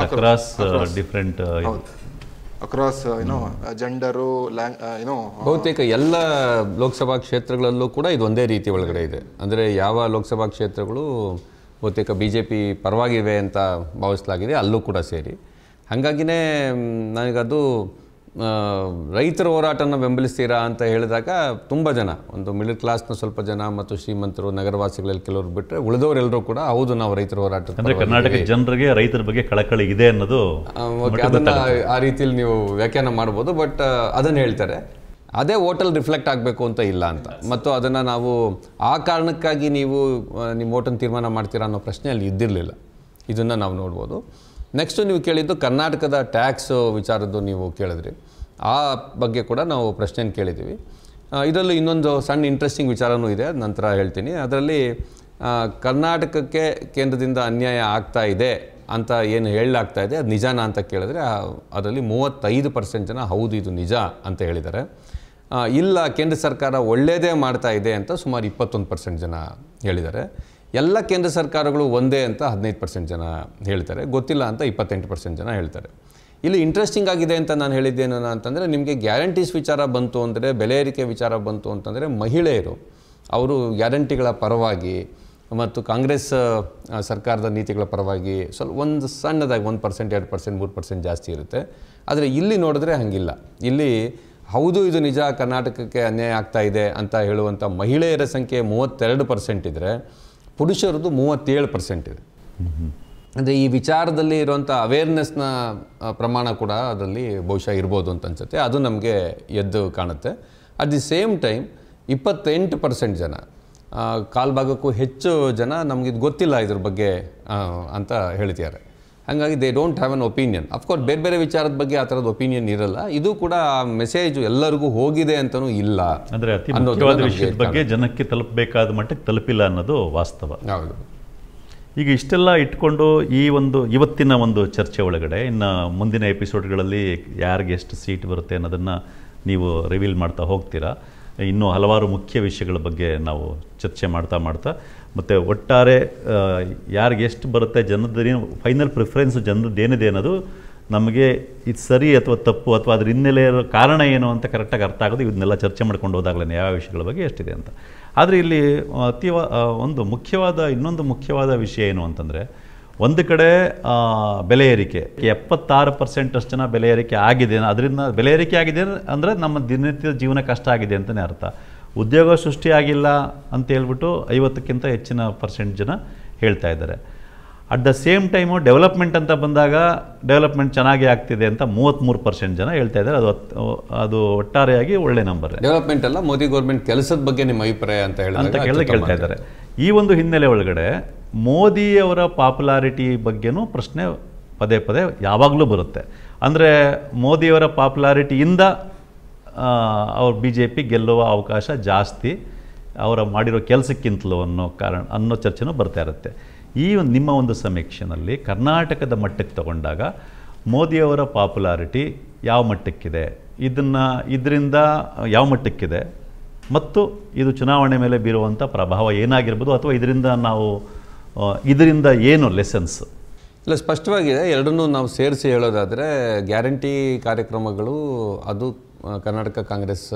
across different across ಏನೋ ಜೆಂಡರು ಲ್ಯಾಂಗ್ ಏನೋ ಬಹುತೇಕ ಎಲ್ಲ ಲೋಕಸಭಾ ಕ್ಷೇತ್ರಗಳಲ್ಲೂ ಕೂಡ ಇದು ಒಂದೇ ರೀತಿ ಒಳಗಡೆ ಇದೆ ಅಂದರೆ ಯಾವ ಲೋಕಸಭಾ ಕ್ಷೇತ್ರಗಳು ಬಹುತೇಕ ಬಿ ಜೆ ಪಿ ಪರವಾಗಿವೆ ಅಂತ ಭಾವಿಸಲಾಗಿದೆ ಅಲ್ಲೂ ಕೂಡ ಸೇರಿ ಹಾಗಾಗಿನೇ ನನಗದು ರೈತರ ಹೋರಾಟನ ಬೆಂಬಲಿಸ್ತೀರಾ ಅಂತ ಹೇಳಿದಾಗ ತುಂಬ ಜನ ಒಂದು ಮಿಡಲ್ ಕ್ಲಾಸ್ನ ಸ್ವಲ್ಪ ಜನ ಮತ್ತು ಶ್ರೀಮಂತರು ನಗರವಾಸಿಗಳಲ್ಲಿ ಕೆಲವರು ಬಿಟ್ಟರೆ ಉಳಿದವರೆಲ್ಲರೂ ಕೂಡ ಹೌದು ನಾವು ರೈತರ ಹೋರಾಟ ಕರ್ನಾಟಕ ಜನರಿಗೆ ರೈತರ ಬಗ್ಗೆ ಕಳಕಳಿ ಇದೆ ಅನ್ನೋದು ಅದನ್ನು ಆ ರೀತಿಯಲ್ಲಿ ನೀವು ವ್ಯಾಖ್ಯಾನ ಮಾಡ್ಬೋದು ಬಟ್ ಅದನ್ನು ಹೇಳ್ತಾರೆ ಅದೇ ಓಟಲ್ ರಿಫ್ಲೆಕ್ಟ್ ಆಗಬೇಕು ಅಂತ ಇಲ್ಲ ಅಂತ ಮತ್ತು ಅದನ್ನು ನಾವು ಆ ಕಾರಣಕ್ಕಾಗಿ ನೀವು ನಿಮ್ಮ ಓಟನ್ನು ತೀರ್ಮಾನ ಮಾಡ್ತೀರಾ ಅನ್ನೋ ಪ್ರಶ್ನೆ ಅಲ್ಲಿ ಇದ್ದಿರಲಿಲ್ಲ ಇದನ್ನು ನಾವು ನೋಡ್ಬೋದು ನೆಕ್ಸ್ಟು ನೀವು ಕೇಳಿದ್ದು ಕರ್ನಾಟಕದ ಟ್ಯಾಕ್ಸ್ ವಿಚಾರದ್ದು ನೀವು ಕೇಳಿದ್ರಿ ಆ ಬಗ್ಗೆ ಕೂಡ ನಾವು ಪ್ರಶ್ನೆಯನ್ನು ಕೇಳಿದ್ದೀವಿ ಇದರಲ್ಲೂ ಇನ್ನೊಂದು ಸಣ್ಣ ಇಂಟ್ರೆಸ್ಟಿಂಗ್ ವಿಚಾರವೂ ಇದೆ ನಂತರ ಹೇಳ್ತೀನಿ ಅದರಲ್ಲಿ ಕರ್ನಾಟಕಕ್ಕೆ ಕೇಂದ್ರದಿಂದ ಅನ್ಯಾಯ ಆಗ್ತಾ ಇದೆ ಅಂತ ಏನು ಹೇಳಲಾಗ್ತಾ ಇದೆ ಅದು ನಿಜಾನ ಅಂತ ಕೇಳಿದ್ರೆ ಅದರಲ್ಲಿ ಮೂವತ್ತೈದು ಪರ್ಸೆಂಟ್ ಜನ ಹೌದು ಇದು ನಿಜ ಅಂತ ಹೇಳಿದ್ದಾರೆ ಇಲ್ಲ ಕೇಂದ್ರ ಸರ್ಕಾರ ಒಳ್ಳೆಯದೇ ಮಾಡ್ತಾ ಇದೆ ಅಂತ ಸುಮಾರು ಇಪ್ಪತ್ತೊಂದು ಪರ್ಸೆಂಟ್ ಜನ ಹೇಳಿದ್ದಾರೆ ಎಲ್ಲ ಕೇಂದ್ರ ಸರ್ಕಾರಗಳು ಒಂದೇ ಅಂತ ಹದಿನೈದು ಪರ್ಸೆಂಟ್ ಜನ ಹೇಳ್ತಾರೆ ಗೊತ್ತಿಲ್ಲ ಅಂತ ಇಪ್ಪತ್ತೆಂಟು ಪರ್ಸೆಂಟ್ ಜನ ಹೇಳ್ತಾರೆ ಇಲ್ಲಿ ಇಂಟ್ರೆಸ್ಟಿಂಗ್ ಆಗಿದೆ ಅಂತ ನಾನು ಹೇಳಿದ್ದೇನ ಅಂತಂದರೆ ನಿಮಗೆ ಗ್ಯಾರಂಟೀಸ್ ವಿಚಾರ ಬಂತು ಅಂದರೆ ಬೆಲೆ ಏರಿಕೆ ವಿಚಾರ ಬಂತು ಅಂತಂದರೆ ಮಹಿಳೆಯರು ಅವರು ಗ್ಯಾರಂಟಿಗಳ ಪರವಾಗಿ ಮತ್ತು ಕಾಂಗ್ರೆಸ್ ಸರ್ಕಾರದ ನೀತಿಗಳ ಪರವಾಗಿ ಸ್ವಲ್ಪ ಒಂದು ಸಣ್ಣದಾಗಿ ಒಂದು ಪರ್ಸೆಂಟ್ ಎರಡು ಪರ್ಸೆಂಟ್ ಮೂರು ಪರ್ಸೆಂಟ್ ಜಾಸ್ತಿ ಇರುತ್ತೆ ಆದರೆ ಇಲ್ಲಿ ನೋಡಿದ್ರೆ ಹಾಗಿಲ್ಲ ಇಲ್ಲಿ ಹೌದು ಇದು ನಿಜ ಕರ್ನಾಟಕಕ್ಕೆ ಅನ್ಯಾಯ ಆಗ್ತಾ ಇದೆ ಅಂತ ಹೇಳುವಂಥ ಮಹಿಳೆಯರ ಸಂಖ್ಯೆ ಮೂವತ್ತೆರಡು ಪರ್ಸೆಂಟ್ ಇದ್ದರೆ ಪುರುಷರದ್ದು ಮೂವತ್ತೇಳು ಪರ್ಸೆಂಟ್ ಇದೆ ಅಂದರೆ ಈ ವಿಚಾರದಲ್ಲಿ ಇರುವಂಥ ಅವೇರ್ನೆಸ್ನ ಪ್ರಮಾಣ ಕೂಡ ಅದರಲ್ಲಿ ಬಹುಶಃ ಇರ್ಬೋದು ಅಂತ ಅನ್ಸುತ್ತೆ ಅದು ನಮಗೆ ಎದ್ದು ಕಾಣುತ್ತೆ ಅಟ್ ದಿ ಸೇಮ್ ಟೈಮ್ ಇಪ್ಪತ್ತೆಂಟು ಪರ್ಸೆಂಟ್ ಜನ ಕಾಲ್ಭಾಗಕ್ಕೂ ಹೆಚ್ಚು ಜನ ನಮಗಿದು ಗೊತ್ತಿಲ್ಲ ಇದ್ರ ಬಗ್ಗೆ ಅಂತ ಹೇಳ್ತಿದ್ದಾರೆ ಹಂಗಾಗಿ they don't have an opinion of course ಬೇರೆ ಬೇರೆ ವಿಚಾರದ ಬಗ್ಗೆ ಆ ಥರದ ಒಪಿನಿಯನ್ ಇರಲ್ಲ ಇದು ಕೂಡ ಮೆಸೇಜ್ ಎಲ್ಲರಿಗೂ ಹೋಗಿದೆ ಅಂತಲೂ ಇಲ್ಲ ಅಂದರೆ ಅತಿ ಮುಖ್ಯವಾದ ವಿಷಯದ ಬಗ್ಗೆ ಜನಕ್ಕೆ ತಲುಪಬೇಕಾದ ಮಟ್ಟಕ್ಕೆ ತಲುಪಿಲ್ಲ ಅನ್ನೋದು ವಾಸ್ತವ ಹೌದು ಈಗ ಇಷ್ಟೆಲ್ಲ ಇಟ್ಕೊಂಡು ಈ ಒಂದು ಇವತ್ತಿನ ಒಂದು ಚರ್ಚೆ ಒಳಗಡೆ ಇನ್ನು ಮುಂದಿನ ಎಪಿಸೋಡ್ಗಳಲ್ಲಿ ಯಾರಿಗೆ ಎಷ್ಟು ಸೀಟ್ ಬರುತ್ತೆ ಅನ್ನೋದನ್ನು ನೀವು ರಿವೀಲ್ ಮಾಡ್ತಾ ಹೋಗ್ತೀರಾ ಇನ್ನೂ ಹಲವಾರು ಮುಖ್ಯ ವಿಷಯಗಳ ಬಗ್ಗೆ ನಾವು ಚರ್ಚೆ ಮಾಡ್ತಾ ಮಾಡ್ತಾ ಮತ್ತು ಒಟ್ಟಾರೆ ಯಾರಿಗೆ ಎಷ್ಟು ಬರುತ್ತೆ ಜನದ್ದೇನು ಫೈನಲ್ ಪ್ರಿಫರೆನ್ಸ್ ಜನರದ್ದು ಏನಿದೆ ಅನ್ನೋದು ನಮಗೆ ಇದು ಸರಿ ಅಥವಾ ತಪ್ಪು ಅಥವಾ ಅದ್ರ ಹಿನ್ನೆಲೆ ಕಾರಣ ಏನು ಅಂತ ಕರೆಕ್ಟಾಗಿ ಅರ್ಥ ಆಗೋದು ಇದನ್ನೆಲ್ಲ ಚರ್ಚೆ ಮಾಡ್ಕೊಂಡು ಹೋದಾಗಲೇ ಯಾವ ವಿಷಯಗಳ ಬಗ್ಗೆ ಎಷ್ಟಿದೆ ಅಂತ ಆದರೆ ಇಲ್ಲಿ ಅತೀವ ಒಂದು ಮುಖ್ಯವಾದ ಇನ್ನೊಂದು ಮುಖ್ಯವಾದ ವಿಷಯ ಏನು ಅಂತಂದರೆ ಒಂದು ಕಡೆ ಬೆಲೆ ಏರಿಕೆ ಎಪ್ಪತ್ತಾರು ಪರ್ಸೆಂಟಷ್ಟು ಜನ ಬೆಲೆ ಏರಿಕೆ ಆಗಿದೆ ಅದರಿಂದ ಬೆಲೆ ಏರಿಕೆ ಆಗಿದೆ ಅಂದರೆ ನಮ್ಮ ದಿನನಿತ್ಯದ ಜೀವನ ಕಷ್ಟ ಆಗಿದೆ ಅಂತಲೇ ಅರ್ಥ ಉದ್ಯೋಗ ಸೃಷ್ಟಿಯಾಗಿಲ್ಲ ಅಂತ ಹೇಳ್ಬಿಟ್ಟು ಐವತ್ತಕ್ಕಿಂತ ಹೆಚ್ಚಿನ ಪರ್ಸೆಂಟ್ ಜನ ಹೇಳ್ತಾ ಇದ್ದಾರೆ at the same time development ಅಂತ ಬಂದಾಗ ಡೆವಲಪ್ಮೆಂಟ್ ಚೆನ್ನಾಗಿ ಆಗ್ತಿದೆ ಅಂತ ಮೂವತ್ತ್ಮೂರು ಪರ್ಸೆಂಟ್ ಜನ ಹೇಳ್ತಾ ಇದ್ದಾರೆ ಅದು ಅದು ಒಟ್ಟಾರೆಯಾಗಿ ಒಳ್ಳೆ ನಂಬರ್ ಡೆವಲಪ್ಮೆಂಟ್ ಅಲ್ಲ ಮೋದಿ ಗೌರ್ಮೆಂಟ್ ಕೆಲಸದ ಬಗ್ಗೆ ನಿಮ್ಮ ಅಭಿಪ್ರಾಯ ಅಂತ ಹೇಳಿ ಅಂತ ಕೇಳಿ ಕೇಳ್ತಾ ಇದ್ದಾರೆ ಈ ಒಂದು ಹಿನ್ನೆಲೆ ಒಳಗಡೆ ಮೋದಿಯವರ ಪಾಪ್ಯುಲಾರಿಟಿ ಬಗ್ಗೆನೂ ಪ್ರಶ್ನೆ ಪದೇ ಪದೇ ಯಾವಾಗಲೂ ಬರುತ್ತೆ ಅಂದರೆ ಮೋದಿಯವರ ಪಾಪ್ಯುಲಾರಿಟಿಯಿಂದ ಅವ್ರು ಬಿ ಜೆ ಪಿ ಗೆಲ್ಲುವ ಅವಕಾಶ ಜಾಸ್ತಿ ಅವರ ಮಾಡಿರೋ ಕೆಲಸಕ್ಕಿಂತಲೂ ಅನ್ನೋ ಕಾರಣ ಅನ್ನೋ ಚರ್ಚೆನೂ ಬರ್ತಾ ಇರುತ್ತೆ ಈ ಒಂದು ನಿಮ್ಮ ಒಂದು ಸಮೀಕ್ಷೆನಲ್ಲಿ ಕರ್ನಾಟಕದ ಮಟ್ಟಕ್ಕೆ ತಗೊಂಡಾಗ ಮೋದಿಯವರ ಪಾಪ್ಯುಲಾರಿಟಿ ಯಾವ ಮಟ್ಟಕ್ಕಿದೆ ಇದನ್ನು ಇದರಿಂದ ಯಾವ ಮಟ್ಟಕ್ಕಿದೆ ಮತ್ತು ಇದು ಚುನಾವಣೆ ಮೇಲೆ ಬೀರುವಂಥ ಪ್ರಭಾವ ಏನಾಗಿರ್ಬೋದು ಅಥವಾ ಇದರಿಂದ ನಾವು ಇದರಿಂದ ಏನು ಲೆಸನ್ಸ್ ಇಲ್ಲ ಸ್ಪಷ್ಟವಾಗಿದೆ ಎರಡನ್ನೂ ನಾವು ಸೇರಿಸಿ ಹೇಳೋದಾದರೆ ಗ್ಯಾರಂಟಿ ಕಾರ್ಯಕ್ರಮಗಳು ಅದು ಕರ್ನಾಟಕ ಕಾಂಗ್ರೆಸ್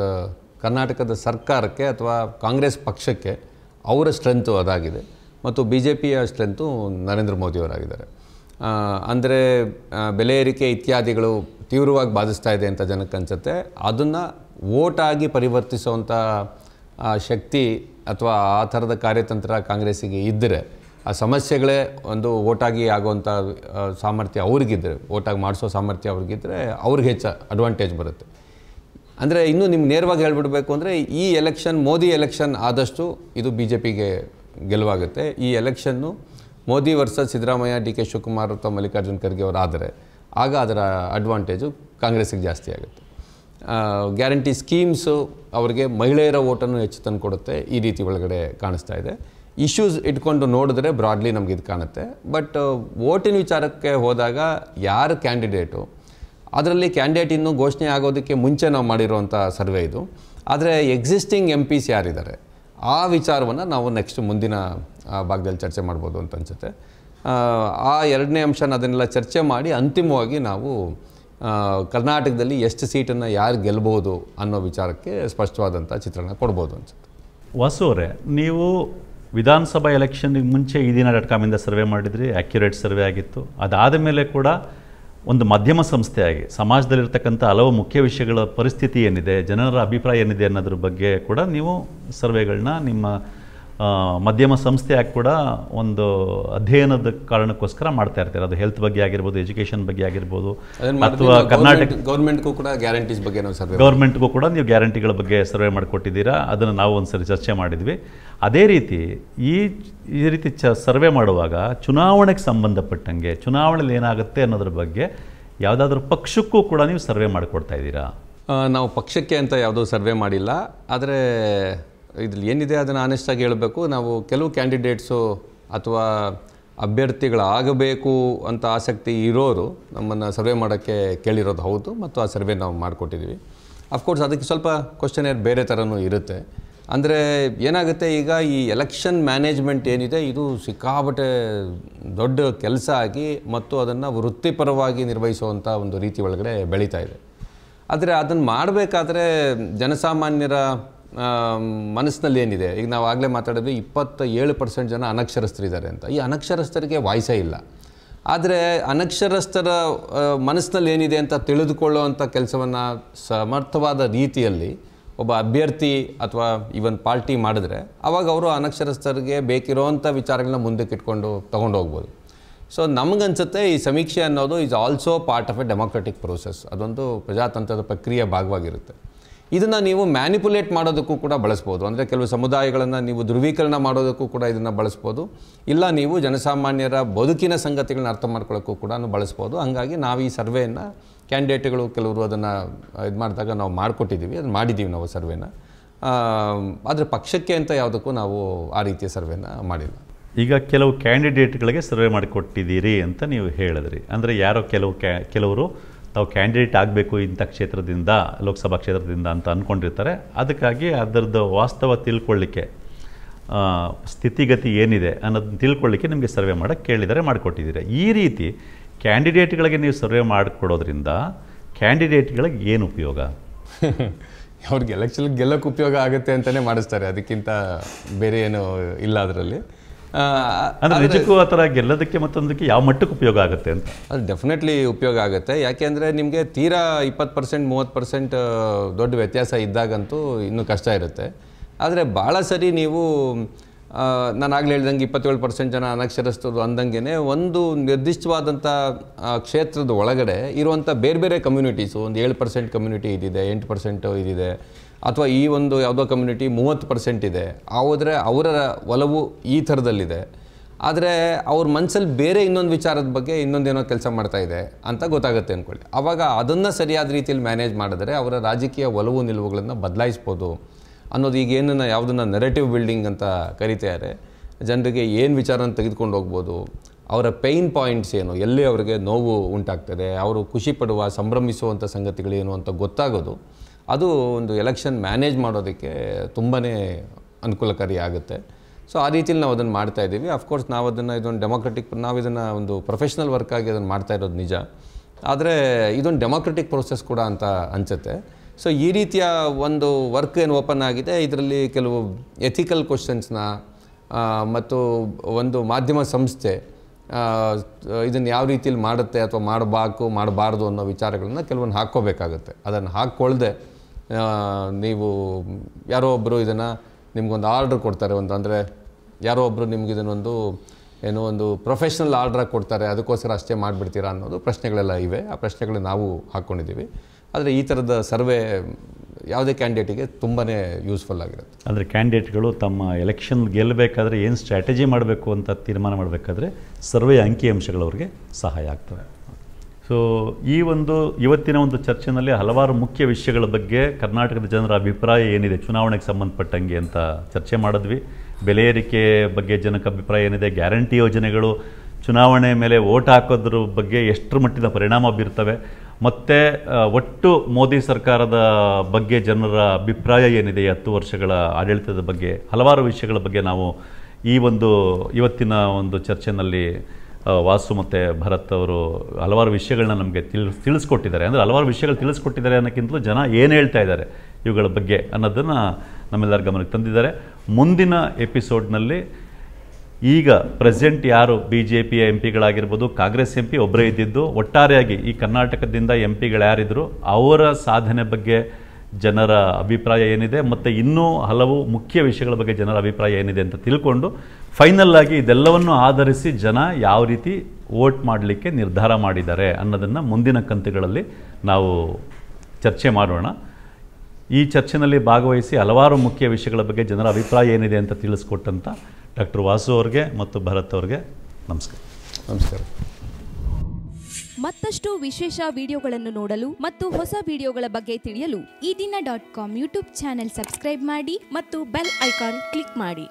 ಕರ್ನಾಟಕದ ಸರ್ಕಾರಕ್ಕೆ ಅಥವಾ ಕಾಂಗ್ರೆಸ್ ಪಕ್ಷಕ್ಕೆ ಅವರ ಸ್ಟ್ರೆಂತು ಅದಾಗಿದೆ ಮತ್ತು ಬಿ ಜೆ ಪಿಯ ಸ್ಟ್ರೆಂತು ನರೇಂದ್ರ ಮೋದಿಯವರಾಗಿದ್ದಾರೆ ಅಂದರೆ ಬೆಲೆ ಏರಿಕೆ ಇತ್ಯಾದಿಗಳು ತೀವ್ರವಾಗಿ ಬಾಧಿಸ್ತಾ ಇದೆ ಅಂತ ಜನಕ್ಕೆ ಅನಿಸುತ್ತೆ ಅದನ್ನು ಓಟಾಗಿ ಪರಿವರ್ತಿಸುವಂಥ ಶಕ್ತಿ ಅಥವಾ ಆ ಥರದ ಕಾರ್ಯತಂತ್ರ ಕಾಂಗ್ರೆಸ್ಸಿಗೆ ಇದ್ದರೆ ಆ ಸಮಸ್ಯೆಗಳೇ ಒಂದು ಓಟಾಗಿ ಆಗುವಂಥ ಸಾಮರ್ಥ್ಯ ಅವ್ರಿಗಿದ್ದರೆ ಓಟಾಗಿ ಮಾಡಿಸೋ ಸಾಮರ್ಥ್ಯ ಅವ್ರಿಗಿದ್ದರೆ ಅವ್ರಿಗೆ ಹೆಚ್ಚು ಅಡ್ವಾಂಟೇಜ್ ಬರುತ್ತೆ ಅಂದರೆ ಇನ್ನೂ ನಿಮ್ಗೆ ನೇರವಾಗಿ ಹೇಳ್ಬಿಡ್ಬೇಕು ಅಂದರೆ ಈ ಎಲೆಕ್ಷನ್ ಮೋದಿ ಎಲೆಕ್ಷನ್ ಆದಷ್ಟು ಇದು ಬಿ ಜೆ ಪಿಗೆ ಗೆಲುವಾಗುತ್ತೆ ಈ election Modi versus Siddaramaiah D K Shivakumar ಅಥವಾ ಮಲ್ಲಿಕಾರ್ಜುನ್ ಖರ್ಗೆ ಅವರು ಆದರೆ ಆಗ ಅದರ ಅಡ್ವಾಂಟೇಜು ಕಾಂಗ್ರೆಸ್ಸಿಗೆ ಜಾಸ್ತಿ ಆಗುತ್ತೆ ಗ್ಯಾರಂಟಿ ಸ್ಕೀಮ್ಸು ಅವರಿಗೆ ಮಹಿಳೆಯರ ಓಟನ್ನು ಹೆಚ್ಚು ತಂದು ಕೊಡುತ್ತೆ ಈ ರೀತಿ ಒಳಗಡೆ ಕಾಣಿಸ್ತಾ ಇದೆ ಇಶ್ಯೂಸ್ ಇಟ್ಕೊಂಡು ನೋಡಿದ್ರೆ ಬ್ರಾಡ್ಲಿ ನಮ್ಗೆ ಇದು ಕಾಣುತ್ತೆ ಬಟ್ ವೋಟಿನ ವಿಚಾರಕ್ಕೆ ಹೋದಾಗ ಯಾರು ಕ್ಯಾಂಡಿಡೇಟು ಅದರಲ್ಲಿ ಕ್ಯಾಂಡಿಡೇಟ್ ಇನ್ನೂ ಘೋಷಣೆ ಆಗೋದಕ್ಕೆ ಮುಂಚೆ ನಾವು ಮಾಡಿರುವಂಥ ಸರ್ವೆ ಇದು ಆದರೆ ಎಕ್ಸಿಸ್ಟಿಂಗ್ ಎಂ ಪಿ ಸಿ ಯಾರಿದ್ದಾರೆ ಆ ವಿಚಾರವನ್ನು ನಾವು ನೆಕ್ಸ್ಟ್ ಮುಂದಿನ ಭಾಗದಲ್ಲಿ ಚರ್ಚೆ ಮಾಡ್ಬೋದು ಅಂತ ಅನಿಸುತ್ತೆ ಆ ಎರಡನೇ ಅಂಶನ ಅದನ್ನೆಲ್ಲ ಚರ್ಚೆ ಮಾಡಿ ಅಂತಿಮವಾಗಿ ನಾವು ಕರ್ನಾಟಕದಲ್ಲಿ ಎಷ್ಟು ಸೀಟನ್ನು ಯಾರು ಗೆಲ್ಬೋದು ಅನ್ನೋ ವಿಚಾರಕ್ಕೆ ಸ್ಪಷ್ಟವಾದಂಥ ಚಿತ್ರಣ ಕೊಡ್ಬೋದು ಅನಿಸುತ್ತೆ ವಸೂರೆ ನೀವು ವಿಧಾನಸಭಾ ಎಲೆಕ್ಷನ್ಗೆ ಮುಂಚೆ ಈ ದಿನ ಡಾಟ್ ಕಾಮಿಂದ ಸರ್ವೆ ಮಾಡಿದ್ರಿ ಆ್ಯಕ್ಯುರೇಟ್ ಸರ್ವೆ ಆಗಿತ್ತು ಅದಾದ ಮೇಲೆ ಕೂಡ ಒಂದು ಮಾಧ್ಯಮ ಸಂಸ್ಥೆಯಾಗಿ ಸಮಾಜದಲ್ಲಿರ್ತಕ್ಕಂಥ ಹಲವು ಮುಖ್ಯ ವಿಷಯಗಳ ಪರಿಸ್ಥಿತಿ ಏನಿದೆ ಜನರ ಅಭಿಪ್ರಾಯ ಏನಿದೆ ಅನ್ನೋದ್ರ ಬಗ್ಗೆ ಕೂಡ ನೀವು ಸರ್ವೆಗಳನ್ನ ನಿಮ್ಮ ಮಧ್ಯಮ ಸಂಸ್ಥೆಯಾಗಿ ಕೂಡ ಒಂದು ಅಧ್ಯಯನದ ಕಾರಣಕ್ಕೋಸ್ಕರ ಮಾಡ್ತಾ ಇರ್ತಾರೆ ಅದು ಹೆಲ್ತ್ ಬಗ್ಗೆ ಆಗಿರ್ಬೋದು ಎಜುಕೇಷನ್ ಬಗ್ಗೆ ಆಗಿರ್ಬೋದು ಅಥವಾ ಕರ್ನಾಟಕ ಗೌರ್ಮೆಂಟ್ಗೂ ಕೂಡ ಗ್ಯಾರಂಟೀಸ್ ಬಗ್ಗೆ ನಾವು ಗೌರ್ಮೆಂಟ್ಗೂ ಕೂಡ ನೀವು ಗ್ಯಾರಂಟಿಗಳ ಬಗ್ಗೆ ಸರ್ವೆ ಮಾಡಿಕೊಟ್ಟಿದ್ದೀರಾ ಅದನ್ನು ನಾವು ಒಂದು ಸರಿ ಚರ್ಚೆ ಮಾಡಿದ್ವಿ ಅದೇ ರೀತಿ ಈ ಈ ರೀತಿ ಚ ಸರ್ವೆ ಮಾಡುವಾಗ ಚುನಾವಣೆಗೆ ಸಂಬಂಧಪಟ್ಟಂಗೆ ಚುನಾವಣೆಯಲ್ಲಿ ಏನಾಗುತ್ತೆ ಅನ್ನೋದ್ರ ಬಗ್ಗೆ ಯಾವುದಾದ್ರೂ ಪಕ್ಷಕ್ಕೂ ಕೂಡ ನೀವು ಸರ್ವೆ ಮಾಡಿಕೊಡ್ತಾ ಇದ್ದೀರಾ ನಾವು ಪಕ್ಷಕ್ಕೆ ಅಂತ ಯಾವುದೋ ಸರ್ವೆ ಮಾಡಿಲ್ಲ ಆದರೆ ಇದ್ರಲ್ಲಿ ಏನಿದೆ ಅದನ್ನು ಆನೆಸ್ಟಾಗಿ ಹೇಳಬೇಕು ನಾವು ಕೆಲವು ಕ್ಯಾಂಡಿಡೇಟ್ಸು ಅಥವಾ ಅಭ್ಯರ್ಥಿಗಳಾಗಬೇಕು ಅಂತ ಆಸಕ್ತಿ ಇರೋರು ನಮ್ಮನ್ನು ಸರ್ವೆ ಮಾಡೋಕ್ಕೆ ಕೇಳಿರೋದು ಹೌದು ಮತ್ತು ಆ ಸರ್ವೆ ನಾವು ಮಾಡಿಕೊಟ್ಟಿದ್ದೀವಿ ಅಫ್ಕೋರ್ಸ್ ಅದಕ್ಕೆ ಸ್ವಲ್ಪ ಕ್ವಶನ್ ಬೇರೆ ಥರನೂ ಇರುತ್ತೆ ಅಂದರೆ ಏನಾಗುತ್ತೆ ಈಗ ಈ ಎಲೆಕ್ಷನ್ ಮ್ಯಾನೇಜ್ಮೆಂಟ್ ಏನಿದೆ ಇದು ಸಿಕ್ಕಾಪಟ್ಟೆ ದೊಡ್ಡ ಕೆಲಸ ಆಗಿ ಮತ್ತು ಅದನ್ನು ವೃತ್ತಿಪರವಾಗಿ ನಿರ್ವಹಿಸುವಂಥ ಒಂದು ರೀತಿ ಒಳಗಡೆ ಬೆಳೀತಾ ಇದೆ ಆದರೆ ಅದನ್ನು ಮಾಡಬೇಕಾದ್ರೆ ಜನಸಾಮಾನ್ಯರ ಮನಸ್ಸಿನಲ್ಲಿ ಏನಿದೆ ಈಗ ನಾವು ಆಗಲೇ ಮಾತಾಡಿದ್ವಿ ಇಪ್ಪತ್ತ ಏಳು ಪರ್ಸೆಂಟ್ ಜನ ಅನಕ್ಷರಸ್ಥರಿದ್ದಾರೆ ಅಂತ ಈ ಅನಕ್ಷರಸ್ಥರಿಗೆ ವಾಯ್ಸೇ ಇಲ್ಲ ಆದರೆ ಅನಕ್ಷರಸ್ಥರ ಮನಸ್ಸಿನಲ್ಲಿ ಏನಿದೆ ಅಂತ ತಿಳಿದುಕೊಳ್ಳುವಂಥ ಕೆಲಸವನ್ನು ಸಮರ್ಥವಾದ ರೀತಿಯಲ್ಲಿ ಒಬ್ಬ ಅಭ್ಯರ್ಥಿ ಅಥವಾ ಇವನ್ ಪಾರ್ಟಿ ಮಾಡಿದ್ರೆ ಅವಾಗ ಅವರು ಅನಕ್ಷರಸ್ಥರಿಗೆ ಬೇಕಿರೋವಂಥ ವಿಚಾರಗಳನ್ನ ಮುಂದಕ್ಕೆ ಇಟ್ಕೊಂಡು ತೊಗೊಂಡು ಹೋಗ್ಬೋದು ಸೊ ನಮಗನ್ಸುತ್ತೆ ಈ ಸಮೀಕ್ಷೆ ಅನ್ನೋದು is also part of a democratic process ಅದೊಂದು ಪ್ರಜಾತಂತ್ರದ ಪ್ರಕ್ರಿಯೆ ಭಾಗವಾಗಿರುತ್ತೆ ಇದನ್ನು ನೀವು ಮ್ಯಾನಿಪುಲೇಟ್ ಮಾಡೋದಕ್ಕೂ ಕೂಡ ಬಳಸ್ಬೋದು ಅಂದರೆ ಕೆಲವು ಸಮುದಾಯಗಳನ್ನು ನೀವು ಧ್ರುವೀಕರಣ ಮಾಡೋದಕ್ಕೂ ಕೂಡ ಇದನ್ನು ಬಳಸ್ಬೋದು ಇಲ್ಲ ನೀವು ಜನಸಾಮಾನ್ಯರ ಬದುಕಿನ ಸಂಗತಿಗಳನ್ನ ಅರ್ಥ ಮಾಡ್ಕೊಳ್ಳೋಕ್ಕೂ ಕೂಡ ಬಳಸ್ಬೋದು ಹಾಗಾಗಿ ನಾವು ಈ ಸರ್ವೆಯನ್ನು ಕ್ಯಾಂಡಿಡೇಟ್ಗಳು ಕೆಲವರು ಅದನ್ನು ಇದು ಮಾಡಿದಾಗ ನಾವು ಮಾಡಿಕೊಟ್ಟಿದ್ದೀವಿ ಅದನ್ನು ಮಾಡಿದ್ದೀವಿ ನಾವು ಸರ್ವೆನ ಆದರೆ ಪಕ್ಷಕ್ಕೆ ಅಂತ ಯಾವುದಕ್ಕೂ ನಾವು ಆ ರೀತಿಯ ಸರ್ವೆನ ಮಾಡಿಲ್ಲ ಈಗ ಕೆಲವು ಕ್ಯಾಂಡಿಡೇಟ್ಗಳಿಗೆ ಸರ್ವೆ ಮಾಡಿಕೊಟ್ಟಿದ್ದೀರಿ ಅಂತ ನೀವು ಹೇಳಿದ್ರಿ ಅಂದರೆ ಯಾರೋ ಕೆಲವು ಕ್ಯಾ ಕೆಲವರು ತಾವು ಕ್ಯಾಂಡಿಡೇಟ್ ಆಗಬೇಕು ಇಂಥ ಕ್ಷೇತ್ರದಿಂದ ಲೋಕಸಭಾ ಕ್ಷೇತ್ರದಿಂದ ಅಂತ ಅಂದ್ಕೊಂಡಿರ್ತಾರೆ ಅದಕ್ಕಾಗಿ ಅದರದ್ದು ವಾಸ್ತವ ತಿಳ್ಕೊಳ್ಳಿಕ್ಕೆ ಸ್ಥಿತಿಗತಿ ಏನಿದೆ ಅನ್ನೋದನ್ನ ತಿಳ್ಕೊಳ್ಳಿಕ್ಕೆ ನಿಮಗೆ ಸರ್ವೆ ಮಾಡೋಕ್ಕೆ ಕೇಳಿದರೆ ಮಾಡಿಕೊಟ್ಟಿದ್ದೀರಿ ಈ ರೀತಿ ಕ್ಯಾಂಡಿಡೇಟ್ಗಳಿಗೆ ನೀವು ಸರ್ವೆ ಮಾಡಿಕೊಡೋದ್ರಿಂದ ಕ್ಯಾಂಡಿಡೇಟ್ಗಳಿಗೆ ಏನು ಉಪಯೋಗ ಅವ್ರಿಗೆ ಎಲೆಕ್ಷನ್ ಗೆಲ್ಲಕ್ಕೆ ಉಪಯೋಗ ಆಗುತ್ತೆ ಅಂತಲೇ ಮಾಡಿಸ್ತಾರೆ ಅದಕ್ಕಿಂತ ಬೇರೆ ಏನು ಇಲ್ಲ ಅದರಲ್ಲಿ ಅಂದರೆ ನಿಜಕ್ಕೂ ಆ ಥರ ಗೆಲ್ಲೋದಕ್ಕೆ ಮತ್ತೊಂದಕ್ಕೆ ಯಾವ ಮಟ್ಟಕ್ಕೆ ಉಪಯೋಗ ಆಗುತ್ತೆ ಅಂತ ಅದು ಡೆಫಿನೆಟ್ಲಿ ಉಪಯೋಗ ಆಗುತ್ತೆ ಯಾಕೆಂದರೆ ನಿಮಗೆ ತೀರಾ ಇಪ್ಪತ್ತು ಪರ್ಸೆಂಟ್ ಮೂವತ್ತು ಪರ್ಸೆಂಟ್ ದೊಡ್ಡ ವ್ಯತ್ಯಾಸ ಇದ್ದಾಗಂತೂ ಇನ್ನೂ ಕಷ್ಟ ಇರುತ್ತೆ ಆದರೆ ಭಾಳ ಸರಿ ನೀವು ನಾನು ಆಗಲೇ ಹೇಳ್ದಂಗೆ ಇಪ್ಪತ್ತೇಳು ಪರ್ಸೆಂಟ್ ಜನ ಅನಕ್ಷರಸ್ಥರು ಅಂದಂಗೆ ಒಂದು ನಿರ್ದಿಷ್ಟವಾದಂಥ ಕ್ಷೇತ್ರದ ಒಳಗಡೆ ಇರುವಂಥ ಬೇರೆ ಬೇರೆ ಕಮ್ಯುನಿಟೀಸು ಒಂದು ಏಳು ಪರ್ಸೆಂಟ್ ಕಮ್ಯುನಿಟಿ ಇದಿದೆ ಎಂಟು ಪರ್ಸೆಂಟು ಇದಿದೆ ಅಥವಾ ಈ ಒಂದು ಯಾವುದೋ ಕಮ್ಯುನಿಟಿ ಮೂವತ್ತು ಪರ್ಸೆಂಟ್ ಇದೆ ಹೋದರೆ ಅವರ ಒಲವು ಈ ಥರದಲ್ಲಿದೆ ಆದರೆ ಅವ್ರ ಮನಸ್ಸಲ್ಲಿ ಬೇರೆ ಇನ್ನೊಂದು ವಿಚಾರದ ಬಗ್ಗೆ ಇನ್ನೊಂದೇನೋ ಕೆಲಸ ಮಾಡ್ತಾ ಇದೆ ಅಂತ ಗೊತ್ತಾಗುತ್ತೆ ಅಂದ್ಕೊಳ್ಳಿ ಆವಾಗ ಅದನ್ನು ಸರಿಯಾದ ರೀತಿಯಲ್ಲಿ ಮ್ಯಾನೇಜ್ ಮಾಡಿದ್ರೆ ಅವರ ರಾಜಕೀಯ ಒಲವು ನಿಲುವುಗಳನ್ನು ಬದಲಾಯಿಸ್ಬೋದು ಅನ್ನೋದು ಈಗ ಏನನ್ನು ಯಾವುದನ್ನು ನೆರೆಟಿವ್ ಬಿಲ್ಡಿಂಗ್ ಅಂತ ಕರಿತಾರೆ ಜನರಿಗೆ ಏನು ವಿಚಾರನ ತೆಗೆದುಕೊಂಡು ಹೋಗ್ಬೋದು ಅವರ ಪೇಯ್ನ್ ಪಾಯಿಂಟ್ಸ್ ಏನು ಎಲ್ಲಿ ಅವರಿಗೆ ನೋವು ಉಂಟಾಗ್ತದೆ ಅವರು ಖುಷಿ ಪಡುವ ಸಂಭ್ರಮಿಸುವಂಥ ಸಂಗತಿಗಳೇನು ಅಂತ ಗೊತ್ತಾಗೋದು ಅದು ಒಂದು ಎಲೆಕ್ಷನ್ ಮ್ಯಾನೇಜ್ ಮಾಡೋದಕ್ಕೆ ತುಂಬಾ ಅನುಕೂಲಕಾರಿ ಆಗುತ್ತೆ ಸೊ ಆ ರೀತಿಯಲ್ಲಿ ನಾವು ಅದನ್ನು ಮಾಡ್ತಾ ಇದ್ದೀವಿ ಅಫ್ಕೋರ್ಸ್ ನಾವು ಅದನ್ನು ಇದೊಂದು ಡೆಮೋಕ್ರೆಟಿಕ್ ನಾವು ಇದನ್ನು ಒಂದು ಪ್ರೊಫೆಷ್ನಲ್ ಆಗಿ ಅದನ್ನು ಮಾಡ್ತಾ ಇರೋದು ನಿಜ ಆದರೆ ಇದೊಂದು ಡೆಮೋಕ್ರೆಟಿಕ್ ಪ್ರೋಸೆಸ್ ಕೂಡ ಅಂತ ಅನಿಸುತ್ತೆ ಸೊ ಈ ರೀತಿಯ ಒಂದು ವರ್ಕ್ ಏನು ಓಪನ್ ಆಗಿದೆ ಇದರಲ್ಲಿ ಕೆಲವು ಎಥಿಕಲ್ ಕ್ವಶನ್ಸ್ನ ಮತ್ತು ಒಂದು ಮಾಧ್ಯಮ ಸಂಸ್ಥೆ ಇದನ್ನು ಯಾವ ರೀತಿಯಲ್ಲಿ ಮಾಡುತ್ತೆ ಅಥವಾ ಮಾಡಬೇಕು ಮಾಡಬಾರ್ದು ಅನ್ನೋ ವಿಚಾರಗಳನ್ನು ಕೆಲವೊಂದು ಹಾಕ್ಕೋಬೇಕಾಗುತ್ತೆ ಅದನ್ನು ಹಾಕ್ಕೊಳ್ಳದೆ ನೀವು ಯಾರೋ ಒಬ್ಬರು ಇದನ್ನು ನಿಮಗೊಂದು ಆರ್ಡ್ರ್ ಕೊಡ್ತಾರೆ ಒಂದು ಅಂದರೆ ಯಾರೋ ಒಬ್ಬರು ನಿಮಗಿದನ್ನೊಂದು ಏನೋ ಒಂದು ಪ್ರೊಫೆಷ್ನಲ್ ಆರ್ಡ್ರ್ ಕೊಡ್ತಾರೆ ಅದಕ್ಕೋಸ್ಕರ ಅಷ್ಟೇ ಮಾಡಿಬಿಡ್ತೀರಾ ಅನ್ನೋದು ಪ್ರಶ್ನೆಗಳೆಲ್ಲ ಇವೆ ಆ ಪ್ರಶ್ನೆಗಳು ನಾವು ಹಾಕ್ಕೊಂಡಿದ್ದೀವಿ ಆದರೆ ಈ ಥರದ ಸರ್ವೆ ಯಾವುದೇ ಕ್ಯಾಂಡಿಡೇಟಿಗೆ ತುಂಬಾ ಯೂಸ್ಫುಲ್ ಆಗಿರುತ್ತೆ ಅಂದರೆ ಕ್ಯಾಂಡಿಡೇಟ್ಗಳು ತಮ್ಮ ಎಲೆಕ್ಷನ್ ಗೆಲ್ಲಬೇಕಾದ್ರೆ ಏನು ಸ್ಟ್ರಾಟಜಿ ಮಾಡಬೇಕು ಅಂತ ತೀರ್ಮಾನ ಮಾಡಬೇಕಾದ್ರೆ ಸರ್ವೆ ಅಂಶಗಳು ಸಹಾಯ ಆಗ್ತವೆ ಸೊ ಈ ಒಂದು ಇವತ್ತಿನ ಒಂದು ಚರ್ಚೆನಲ್ಲಿ ಹಲವಾರು ಮುಖ್ಯ ವಿಷಯಗಳ ಬಗ್ಗೆ ಕರ್ನಾಟಕದ ಜನರ ಅಭಿಪ್ರಾಯ ಏನಿದೆ ಚುನಾವಣೆಗೆ ಸಂಬಂಧಪಟ್ಟಂಗೆ ಅಂತ ಚರ್ಚೆ ಮಾಡಿದ್ವಿ ಬೆಲೆ ಏರಿಕೆ ಬಗ್ಗೆ ಜನಕ್ಕೆ ಅಭಿಪ್ರಾಯ ಏನಿದೆ ಗ್ಯಾರಂಟಿ ಯೋಜನೆಗಳು ಚುನಾವಣೆ ಮೇಲೆ ಓಟ್ ಹಾಕೋದ್ರ ಬಗ್ಗೆ ಎಷ್ಟರ ಮಟ್ಟಿನ ಪರಿಣಾಮ ಬೀರ್ತವೆ ಮತ್ತು ಒಟ್ಟು ಮೋದಿ ಸರ್ಕಾರದ ಬಗ್ಗೆ ಜನರ ಅಭಿಪ್ರಾಯ ಏನಿದೆ ಹತ್ತು ವರ್ಷಗಳ ಆಡಳಿತದ ಬಗ್ಗೆ ಹಲವಾರು ವಿಷಯಗಳ ಬಗ್ಗೆ ನಾವು ಈ ಒಂದು ಇವತ್ತಿನ ಒಂದು ಚರ್ಚೆನಲ್ಲಿ ವಾಸು ಮತ್ತು ಭರತ್ ಅವರು ಹಲವಾರು ವಿಷಯಗಳನ್ನ ನಮಗೆ ತಿಳಿಸ್ ತಿಳಿಸ್ಕೊಟ್ಟಿದ್ದಾರೆ ಅಂದರೆ ಹಲವಾರು ವಿಷಯಗಳು ತಿಳಿಸ್ಕೊಟ್ಟಿದ್ದಾರೆ ಅನ್ನೋಕ್ಕಿಂತಲೂ ಜನ ಏನು ಹೇಳ್ತಾ ಇದ್ದಾರೆ ಇವುಗಳ ಬಗ್ಗೆ ಅನ್ನೋದನ್ನು ನಮ್ಮೆಲ್ಲರ ಗಮನಕ್ಕೆ ತಂದಿದ್ದಾರೆ ಮುಂದಿನ ಎಪಿಸೋಡ್ನಲ್ಲಿ ಈಗ ಪ್ರೆಸೆಂಟ್ ಯಾರು ಬಿ ಜೆ ಪಿಯ ಎಂ ಪಿಗಳಾಗಿರ್ಬೋದು ಕಾಂಗ್ರೆಸ್ ಎಂ ಪಿ ಒಬ್ಬರೇ ಇದ್ದಿದ್ದು ಒಟ್ಟಾರೆಯಾಗಿ ಈ ಕರ್ನಾಟಕದಿಂದ ಎಂ ಪಿಗಳು ಯಾರಿದ್ರು ಅವರ ಸಾಧನೆ ಬಗ್ಗೆ ಜನರ ಅಭಿಪ್ರಾಯ ಏನಿದೆ ಮತ್ತು ಇನ್ನೂ ಹಲವು ಮುಖ್ಯ ವಿಷಯಗಳ ಬಗ್ಗೆ ಜನರ ಅಭಿಪ್ರಾಯ ಏನಿದೆ ಅಂತ ತಿಳ್ಕೊಂಡು ಫೈನಲ್ ಆಗಿ ಇದೆಲ್ಲವನ್ನು ಆಧರಿಸಿ ಜನ ಯಾವ ರೀತಿ ವೋಟ್ ಮಾಡಲಿಕ್ಕೆ ನಿರ್ಧಾರ ಮಾಡಿದ್ದಾರೆ ಅನ್ನೋದನ್ನು ಮುಂದಿನ ಕಂತುಗಳಲ್ಲಿ ನಾವು ಚರ್ಚೆ ಮಾಡೋಣ ಈ ಚರ್ಚೆನಲ್ಲಿ ಭಾಗವಹಿಸಿ ಹಲವಾರು ಮುಖ್ಯ ವಿಷಯಗಳ ಬಗ್ಗೆ ಜನರ ಅಭಿಪ್ರಾಯ ಏನಿದೆ ಅಂತ ತಿಳಿಸ್ಕೊಟ್ಟಂಥ ಡಾಕ್ಟರ್ ವಾಸು ಅವ್ರಿಗೆ ಮತ್ತು ಭರತ್ ಅವ್ರಿಗೆ ನಮಸ್ಕಾರ ನಮಸ್ಕಾರ ಮತ್ತಷ್ಟು ವಿಶೇಷ ವಿಡಿಯೋಗಳನ್ನು ನೋಡಲು ಮತ್ತು ಹೊಸ ವಿಡಿಯೋಗಳ ಬಗ್ಗೆ ತಿಳಿಯಲು ಈ ದಿನ dot com YouTube channel subscribe ಮಾಡಿ ಮತ್ತು ಬೆಲ್ ಐಕಾನ್ ಕ್ಲಿಕ್ ಮಾಡಿ